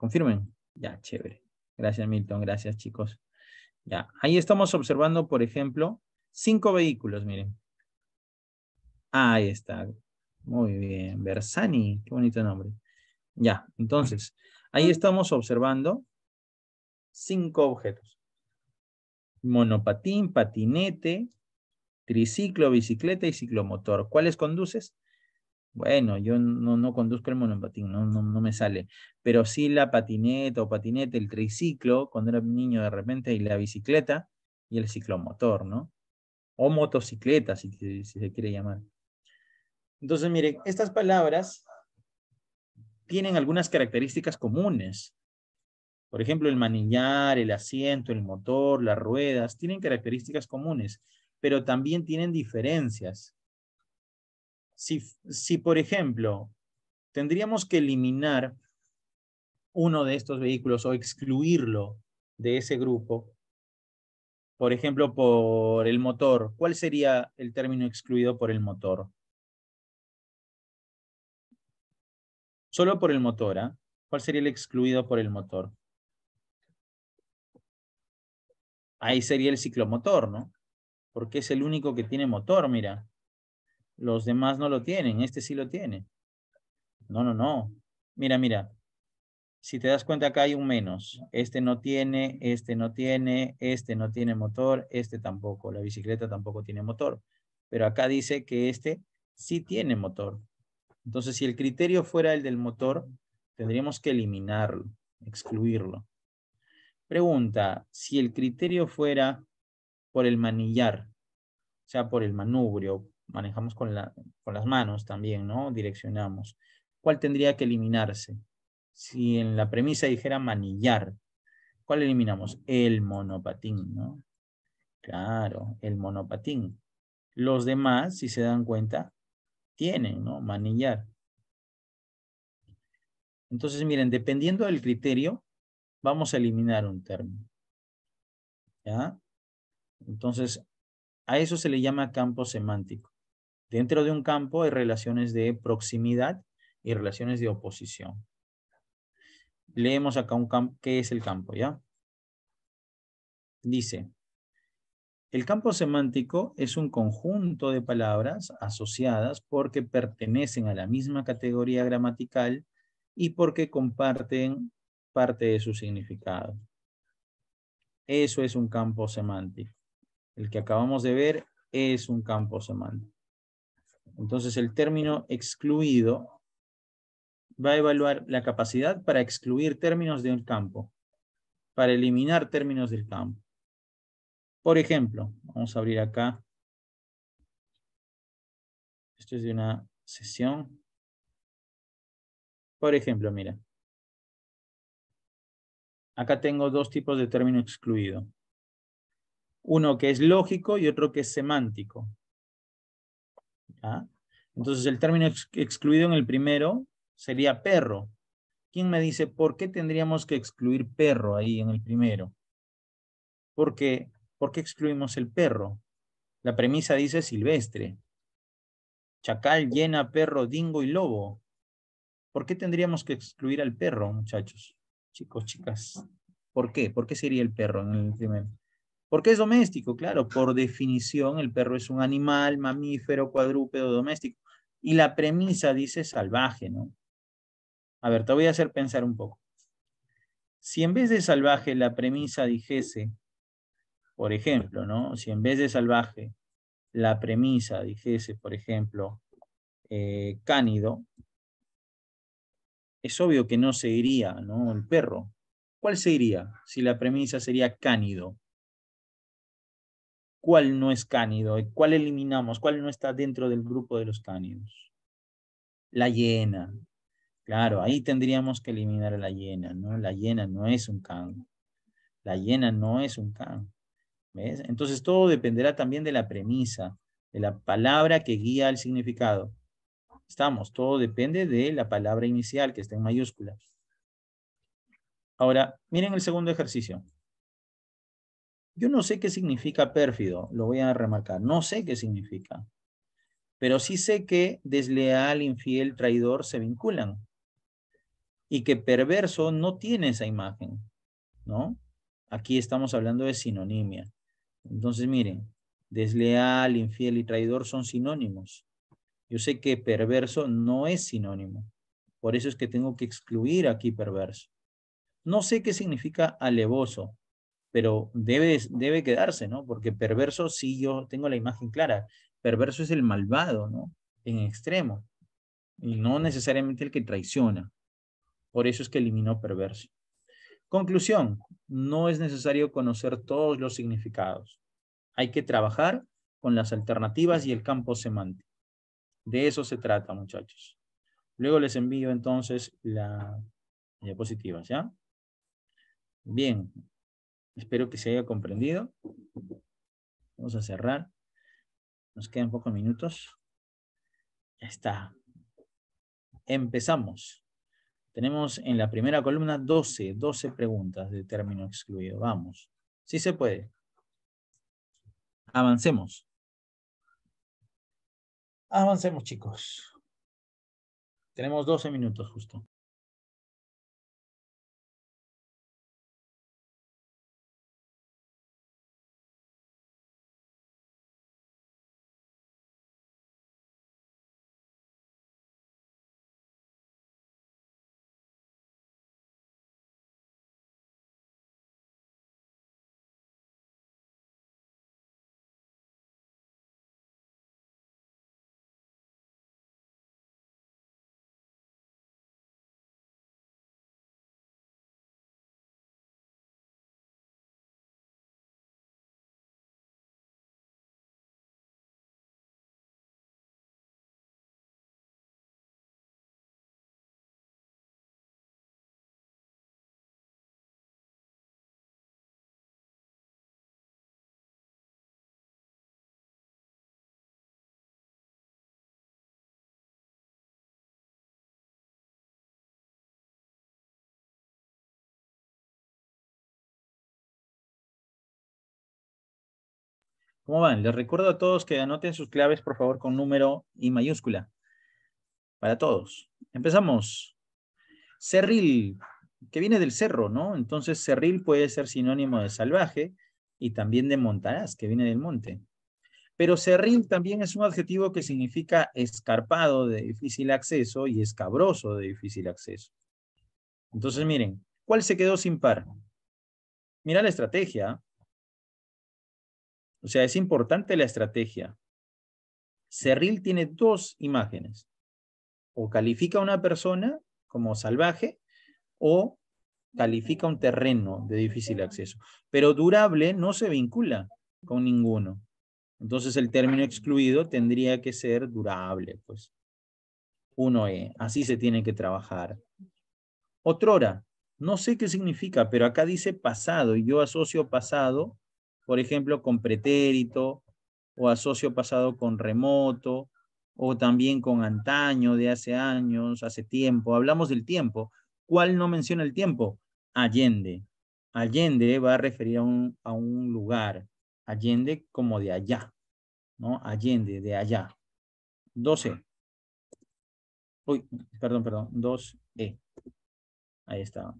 S1: ¿Confirmen? Ya, chévere. Gracias, Milton. Gracias, chicos. Ya, ahí estamos observando, por ejemplo, cinco vehículos, miren. Ahí está. Muy bien. Bersani, qué bonito nombre. Ya, entonces, ahí estamos observando cinco objetos. Monopatín, patinete, triciclo, bicicleta y ciclomotor. ¿Cuáles conduces? Bueno, yo no, conduzco el monopatín, no, no, no, me sale. Pero sí la patineta o patinete, el triciclo, cuando era niño de repente, y la bicicleta y el ciclomotor, ¿no? O motocicleta, si, si se quiere llamar. Entonces, miren, estas palabras tienen algunas características comunes. Por ejemplo, el manillar, el asiento, el motor, las ruedas, tienen características comunes, pero también tienen diferencias. Si, por ejemplo, tendríamos que eliminar uno de estos vehículos o excluirlo de ese grupo, por ejemplo, por el motor, ¿cuál sería el término excluido por el motor? Solo por el motor, ¿ah? ¿Cuál sería el excluido por el motor? Ahí sería el ciclomotor, ¿no? Porque es el único que tiene motor, mira. Los demás no lo tienen, este sí lo tiene. No, no, no. Mira, mira. Si te das cuenta, acá hay un menos. Este no tiene, este no tiene, este no tiene motor, este tampoco. La bicicleta tampoco tiene motor. Pero acá dice que este sí tiene motor. Entonces, si el criterio fuera el del motor, tendríamos que eliminarlo, excluirlo. Pregunta, si el criterio fuera por el manillar, o sea, por el manubrio, manejamos con, la, con las manos también, ¿no? Direccionamos. ¿Cuál tendría que eliminarse? Si en la premisa dijera manillar, ¿cuál eliminamos? El monopatín, ¿no? Claro, el monopatín. Los demás, si se dan cuenta, tienen, ¿no? Manillar. Entonces, miren, dependiendo del criterio, vamos a eliminar un término. ¿Ya? Entonces, a eso se le llama campo semántico. Dentro de un campo hay relaciones de proximidad y relaciones de oposición. Leemos acá un campo, ¿qué es el campo? ¿Ya? Dice, el campo semántico es un conjunto de palabras asociadas porque pertenecen a la misma categoría gramatical y porque comparten parte de su significado. Eso es un campo semántico. El que acabamos de ver es un campo semántico. Entonces el término excluido va a evaluar la capacidad para excluir términos de un campo, para eliminar términos del campo. Por ejemplo, vamos a abrir acá. Esto
S2: es de una sesión. Por ejemplo, mira.
S1: Acá tengo dos tipos de término excluido. Uno que es lógico y otro que es semántico. ¿ah? Entonces el término excluido en el primero sería perro. ¿Quién me dice por qué tendríamos que excluir perro ahí en el primero? Porque, ¿Por qué excluimos el perro? La premisa dice silvestre. Chacal, llena, perro, dingo y lobo. ¿Por qué tendríamos que excluir al perro, muchachos? Chicos, chicas. ¿Por qué? ¿Por qué sería el perro en el primero? Porque es doméstico, claro, por definición el perro es un animal, mamífero, cuadrúpedo, doméstico. Y la premisa dice salvaje, ¿no? A ver, te voy a hacer pensar un poco. Si en vez de salvaje la premisa dijese, por ejemplo, ¿no? Si en vez de salvaje la premisa dijese, por ejemplo, eh, cánido, es obvio que no se iría, ¿no? El perro. ¿Cuál se iría si la premisa sería cánido? cuál no es cánido, eh, cuál eliminamos, cuál no está dentro del grupo de los cánidos. La hiena. Claro, ahí tendríamos que eliminar la hiena, ¿no? La hiena no es un can. La hiena no es un can. ¿Ves? Entonces todo dependerá también de la premisa, de la palabra que guía el significado. Estamos, todo depende de la palabra inicial que está en mayúsculas. Ahora, miren el segundo ejercicio. Yo no sé qué significa pérfido, lo voy a remarcar, no sé qué significa, pero sí sé que desleal, infiel, traidor se vinculan y que perverso no tiene esa imagen, ¿no? Aquí estamos hablando de sinonimia. Entonces, miren, desleal, infiel y traidor son sinónimos. Yo sé que perverso no es sinónimo. Por eso es que tengo que excluir aquí perverso. No sé qué significa alevoso pero debe, quedarse, ¿no? Porque perverso, sí, yo tengo la imagen clara, perverso es el malvado, ¿no? En extremo, y no necesariamente el que traiciona. Por eso es que eliminó perverso. Conclusión, no es necesario conocer todos los significados. Hay que trabajar con las alternativas y el campo semántico. De eso se trata, muchachos. Luego les envío entonces la diapositiva, ¿ya? Bien, Espero que se haya comprendido. Vamos a cerrar. Nos quedan pocos minutos. Ya está. Empezamos. Tenemos en la primera columna 12, 12 preguntas de término excluido. Vamos. Sí se puede. Avancemos. Avancemos,
S2: chicos. Tenemos 12 minutos justo.
S1: ¿Cómo van? Les recuerdo a todos que anoten sus claves, por favor, con número y mayúscula. Para todos. Empezamos. Cerril, que viene del cerro, ¿no? Entonces, cerril puede ser sinónimo de salvaje y también de montaraz, que viene del monte. Pero cerril también es un adjetivo que significa escarpado de difícil acceso y escabroso de difícil acceso. Entonces, miren, ¿cuál se quedó sin par? Mira la estrategia. O sea, es importante la estrategia. Cerril tiene dos imágenes. O califica a una persona como salvaje o califica un terreno de difícil acceso. Pero durable no se vincula con ninguno. Entonces el término excluido tendría que ser durable, pues. Uno e así se tiene que trabajar. Otrora, no sé qué significa, pero acá dice pasado y yo asocio pasado por ejemplo, con pretérito, o asocio pasado con remoto, o también con antaño, de hace años, hace tiempo. Hablamos del tiempo. ¿Cuál no menciona el tiempo? Allende. Allende va a referir a un, lugar. Allende como de allá. ¿no? Allende, de allá. 12. Uy, perdón, perdón. 2E. Ahí está.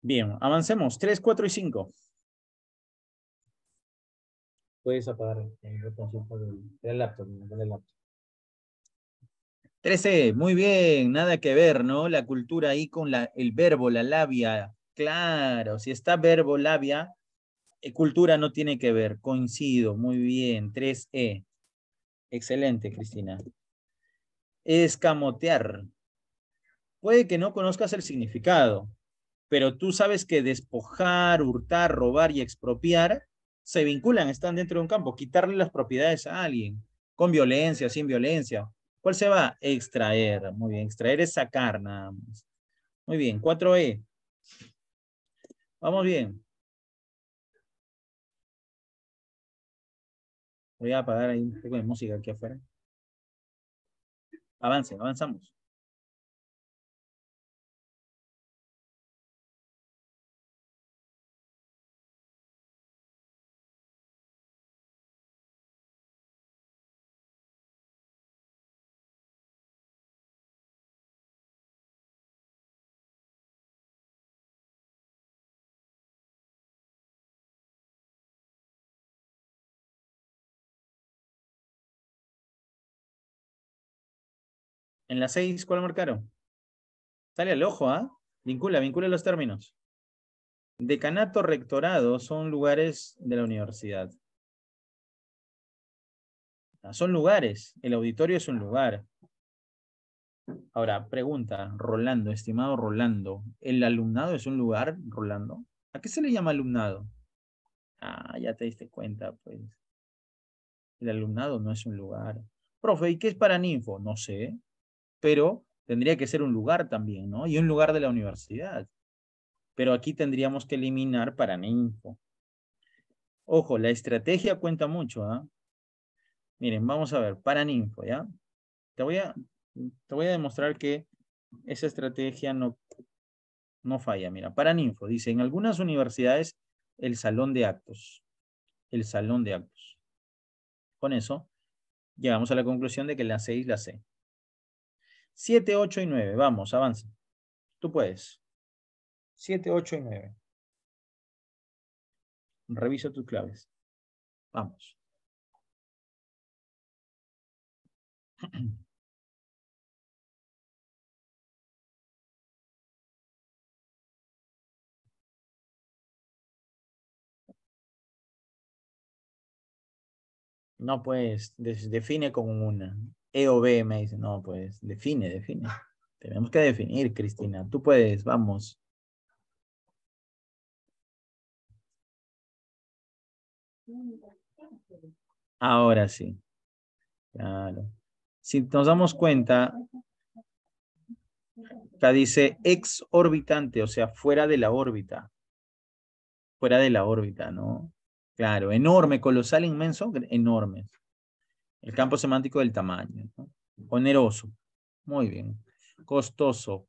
S2: Bien, avancemos. 3, 4 y 5. Puedes apagar el del, laptop. Del laptop.
S1: 13, muy bien, nada que ver, ¿no? La cultura ahí con la, el verbo, la labia. Claro, si está verbo, labia, eh, cultura no tiene que ver. Coincido, muy bien. 3E. Excelente, Cristina. Escamotear. Puede que no conozcas el significado, pero tú sabes que despojar, hurtar, robar y expropiar se vinculan, están dentro de un campo, quitarle las propiedades a alguien, con violencia, sin violencia. ¿Cuál se va? Extraer, muy bien, extraer es sacar nada más. Muy bien, 4E. Vamos bien.
S2: Voy a apagar ahí un poco de música aquí afuera. Avance, avanzamos. En la 6, ¿cuál marcaron? Sale
S1: al ojo, ¿ah? Vincula, vincula los términos. Decanato, rectorado son lugares de la universidad. Ah, son lugares. El auditorio es un lugar. Ahora, pregunta, Rolando, estimado Rolando, ¿el alumnado es un lugar, Rolando? ¿A qué se le llama alumnado? Ah, ya te diste cuenta, pues. El alumnado no es un lugar. Profe, ¿y qué es para ninfo? No sé pero tendría que ser un lugar también, ¿no? Y un lugar de la universidad. Pero aquí tendríamos que eliminar para Paraninfo. Ojo, la estrategia cuenta mucho, ¿ah? Miren, vamos a ver, Paraninfo, ¿ya? Te voy a, te voy a demostrar que esa estrategia no, no falla. Mira, Paraninfo dice, en algunas universidades el salón de actos. El salón de actos. Con eso, llegamos a la conclusión de que la C es la C. 7, 8 y 9. Vamos, avanza. Tú puedes. 7, 8 y 9.
S2: Revisa tus claves. Vamos.
S1: No, pues, define con una. E o B, me dice, no, pues define, define. Ah. Tenemos que definir, Cristina. Tú puedes, vamos. Ahora sí. Claro. Si nos damos cuenta, acá dice exorbitante, o sea, fuera de la órbita. Fuera de la órbita, ¿no? Claro, enorme, colosal, inmenso, enorme. El campo semántico del tamaño. Oneroso. Muy bien. Costoso.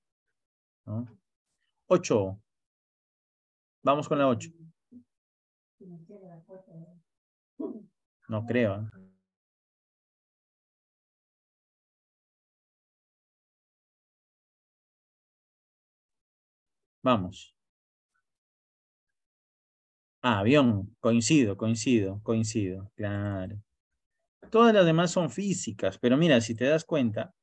S1: Ocho. Vamos con la ocho.
S2: No creo. ¿eh? Vamos. Ah,
S1: avión, coincido, coincido, coincido, claro. Todas las demás son físicas, pero mira, si te das cuenta,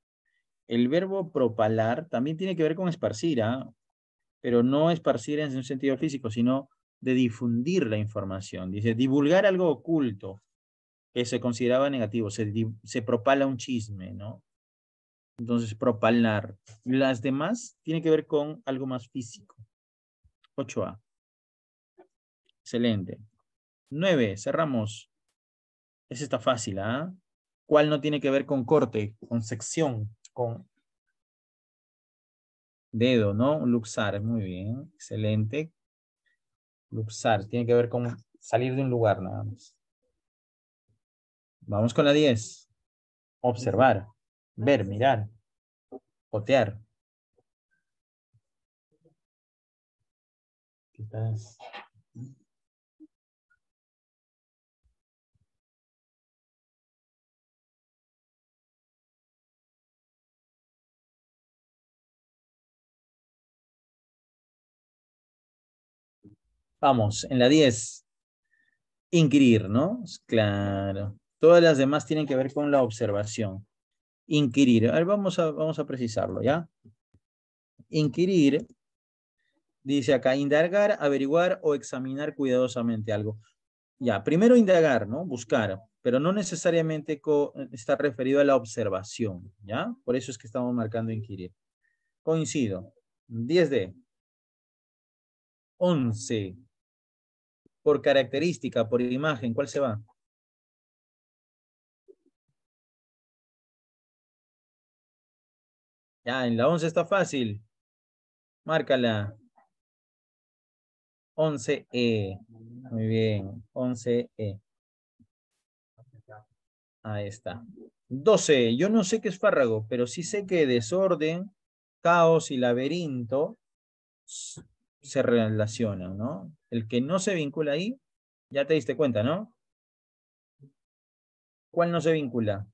S1: el verbo propalar también tiene que ver con esparcir, ¿ah? pero no esparcir en un sentido físico, sino de difundir la información. Dice, divulgar algo oculto que se consideraba negativo, se, se propala un chisme, ¿no? Entonces, propalar. Las demás tienen que ver con algo más físico. 8A. Excelente. 9. Cerramos. Esa está fácil, ¿ah? ¿Cuál no tiene que ver con corte, con sección, con dedo, ¿no? Luxar, muy bien, excelente. Luxar, tiene que ver con salir de un lugar nada más. Vamos con la 10.
S2: Observar, ver, mirar, potear. Vamos, en la 10.
S1: Inquirir, ¿no? Claro. Todas las demás tienen que ver con la observación. Inquirir. A ver, vamos a, vamos a precisarlo, ¿ya? Inquirir, dice acá, indagar, averiguar o examinar cuidadosamente algo. Ya, primero indagar, ¿no? Buscar, pero no necesariamente está referido a la observación, ¿ya? Por eso es que estamos marcando inquirir. Coincido. 10D. 11 por
S2: característica, por imagen, ¿cuál se va? Ya, en la 11 está fácil. Márcala. 11E. E. Muy
S1: bien, 11E. E. Ahí está. 12. Yo no sé qué es fárrago, pero sí sé que desorden, caos y laberinto se relacionan, ¿no? El que no se vincula ahí, ya te diste cuenta, ¿no? ¿Cuál no se vincula?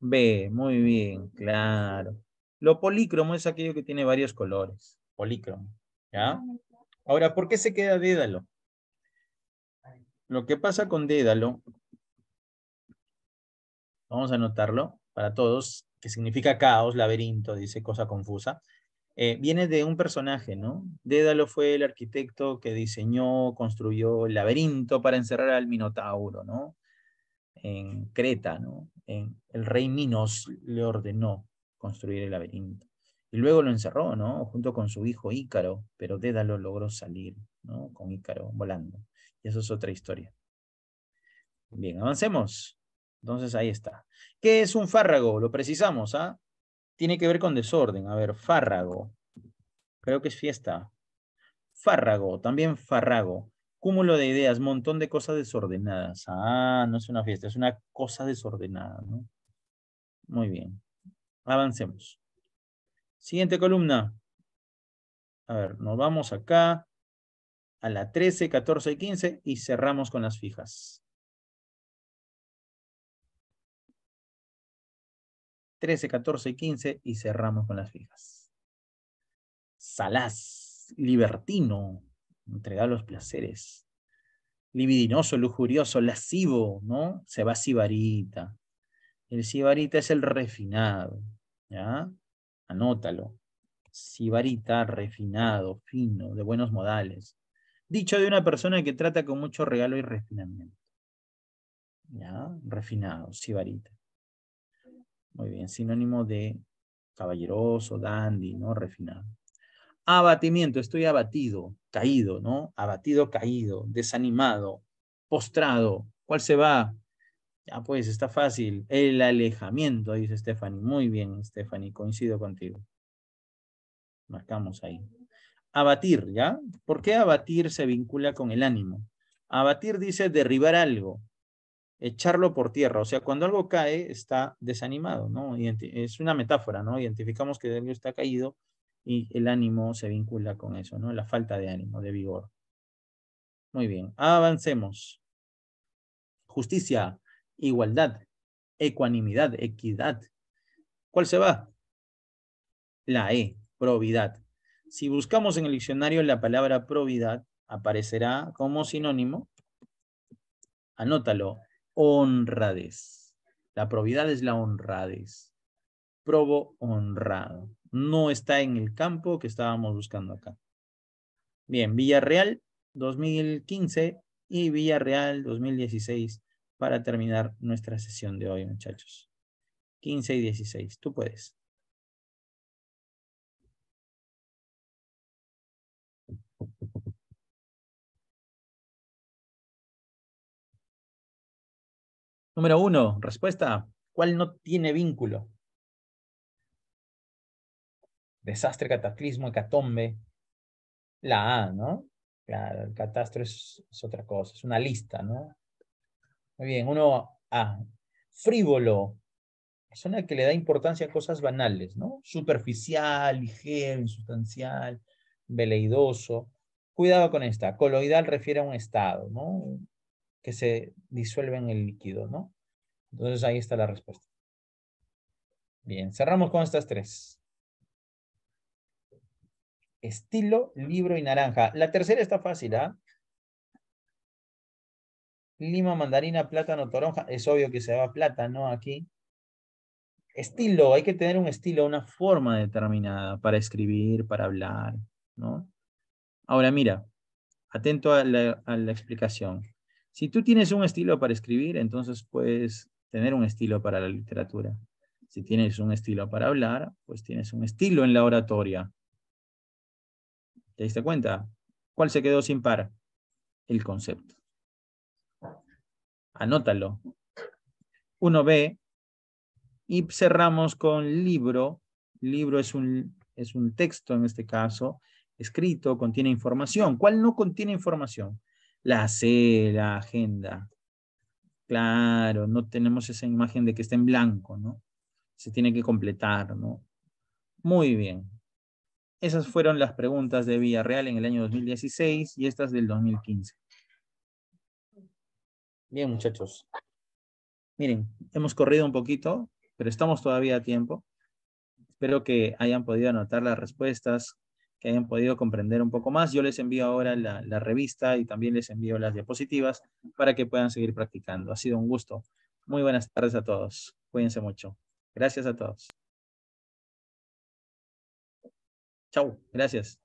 S1: B, muy bien, claro. Lo polícromo es aquello que tiene varios colores. Polícromo, ¿ya? Ahora, ¿por qué se queda dédalo? Lo que pasa con dédalo, vamos a anotarlo para todos, que significa caos, laberinto, dice cosa confusa, eh, viene de un personaje, ¿no? Dédalo fue el arquitecto que diseñó, construyó el laberinto para encerrar al Minotauro, ¿no? En Creta, ¿no? el rey Minos le ordenó construir el laberinto. Y luego lo encerró, ¿no? Junto con su hijo Ícaro, pero Dédalo logró salir, ¿no? Con Ícaro volando. Y eso es otra historia. Bien, avancemos. Entonces ahí está. ¿Qué es un fárrago? Lo precisamos, ¿ah? Tiene que ver con desorden. A ver, fárrago. Creo que es fiesta. Fárrago, también fárrago. Cúmulo de ideas, montón de cosas desordenadas. Ah, no es una fiesta, es una cosa desordenada, ¿no? Muy bien. Avancemos. Siguiente columna. A ver, nos vamos acá a la 13, 14 y 15 y cerramos con las
S2: fijas.
S1: 13, 14 y 15 y cerramos con las fijas. Salaz, libertino, entrega los placeres. Libidinoso, lujurioso, lascivo, ¿no? Se va sibarita. El sibarita es el refinado, ¿ya? Anótalo. Sibarita, refinado, fino, de buenos modales. Dicho de una persona que trata con mucho regalo y refinamiento. ¿Ya? Refinado, sibarita. Muy bien, sinónimo de caballeroso, dandy, ¿no? Refinado. Abatimiento, estoy abatido, caído, ¿no? Abatido, caído, desanimado, postrado. ¿Cuál se va? Ya pues, está fácil. El alejamiento, dice Stephanie. Muy bien, Stephanie, coincido contigo. Marcamos ahí. Abatir, ¿ya? ¿Por qué abatir se vincula con el ánimo? Abatir dice derribar algo, echarlo por tierra. O sea, cuando algo cae, está desanimado, ¿no? es una metáfora, ¿no? Identificamos que algo está caído y el ánimo se vincula con eso, ¿no? La falta de ánimo, de vigor. Muy bien, avancemos. Justicia, igualdad, ecuanimidad, equidad. ¿Cuál se va? La E, probidad. Si buscamos en el diccionario la palabra probidad, aparecerá como sinónimo, anótalo, honradez. La probidad es la honradez. Probo honrado. No está en el campo que estábamos buscando acá. Bien, Villarreal 2015 y Villarreal 2016 para terminar nuestra sesión de hoy, muchachos. 15 y
S2: 16. Tú puedes. Número uno, respuesta, ¿cuál no tiene vínculo? Desastre, cataclismo, hecatombe.
S1: La A, ¿no? Claro, el catastro es, otra cosa, es una lista, ¿no? Muy bien, uno A. Frívolo, persona que le da importancia a cosas banales, ¿no? Superficial, ligero, insustancial, veleidoso. Cuidado con esta. Coloidal refiere a un estado, ¿no? que se disuelve en el líquido, ¿no? Entonces ahí está la respuesta. Bien, cerramos con estas tres. Estilo, libro y naranja. La tercera está fácil, ¿ah? Lima, mandarina, plátano, toronja. Es obvio que se va plátano aquí. Estilo, hay que tener un estilo, una forma determinada para escribir, para hablar, ¿no? Ahora mira, atento a la explicación. Si tú tienes un estilo para escribir, entonces puedes tener un estilo para la literatura. Si tienes un estilo para hablar, pues tienes un estilo en la oratoria. ¿Te diste cuenta? ¿Cuál se quedó sin par? El concepto. Anótalo. Uno ve y cerramos con libro. Libro es un, es un texto, en este caso, escrito, contiene información. ¿Cuál no contiene información? La C, la agenda. Claro, no tenemos esa imagen de que está en blanco, ¿no? Se tiene que completar, ¿no? Muy bien. Esas fueron las preguntas de Villarreal en el año 2016 y estas del 2015. Bien, muchachos. Miren, hemos corrido un poquito, pero estamos todavía a tiempo. Espero que hayan podido anotar las respuestas, que hayan podido comprender un poco más. Yo les envío ahora la, revista y también les envío las diapositivas para que puedan seguir practicando. Ha sido un gusto. Muy buenas tardes a todos. Cuídense mucho. Gracias a
S2: todos. Chau. Gracias.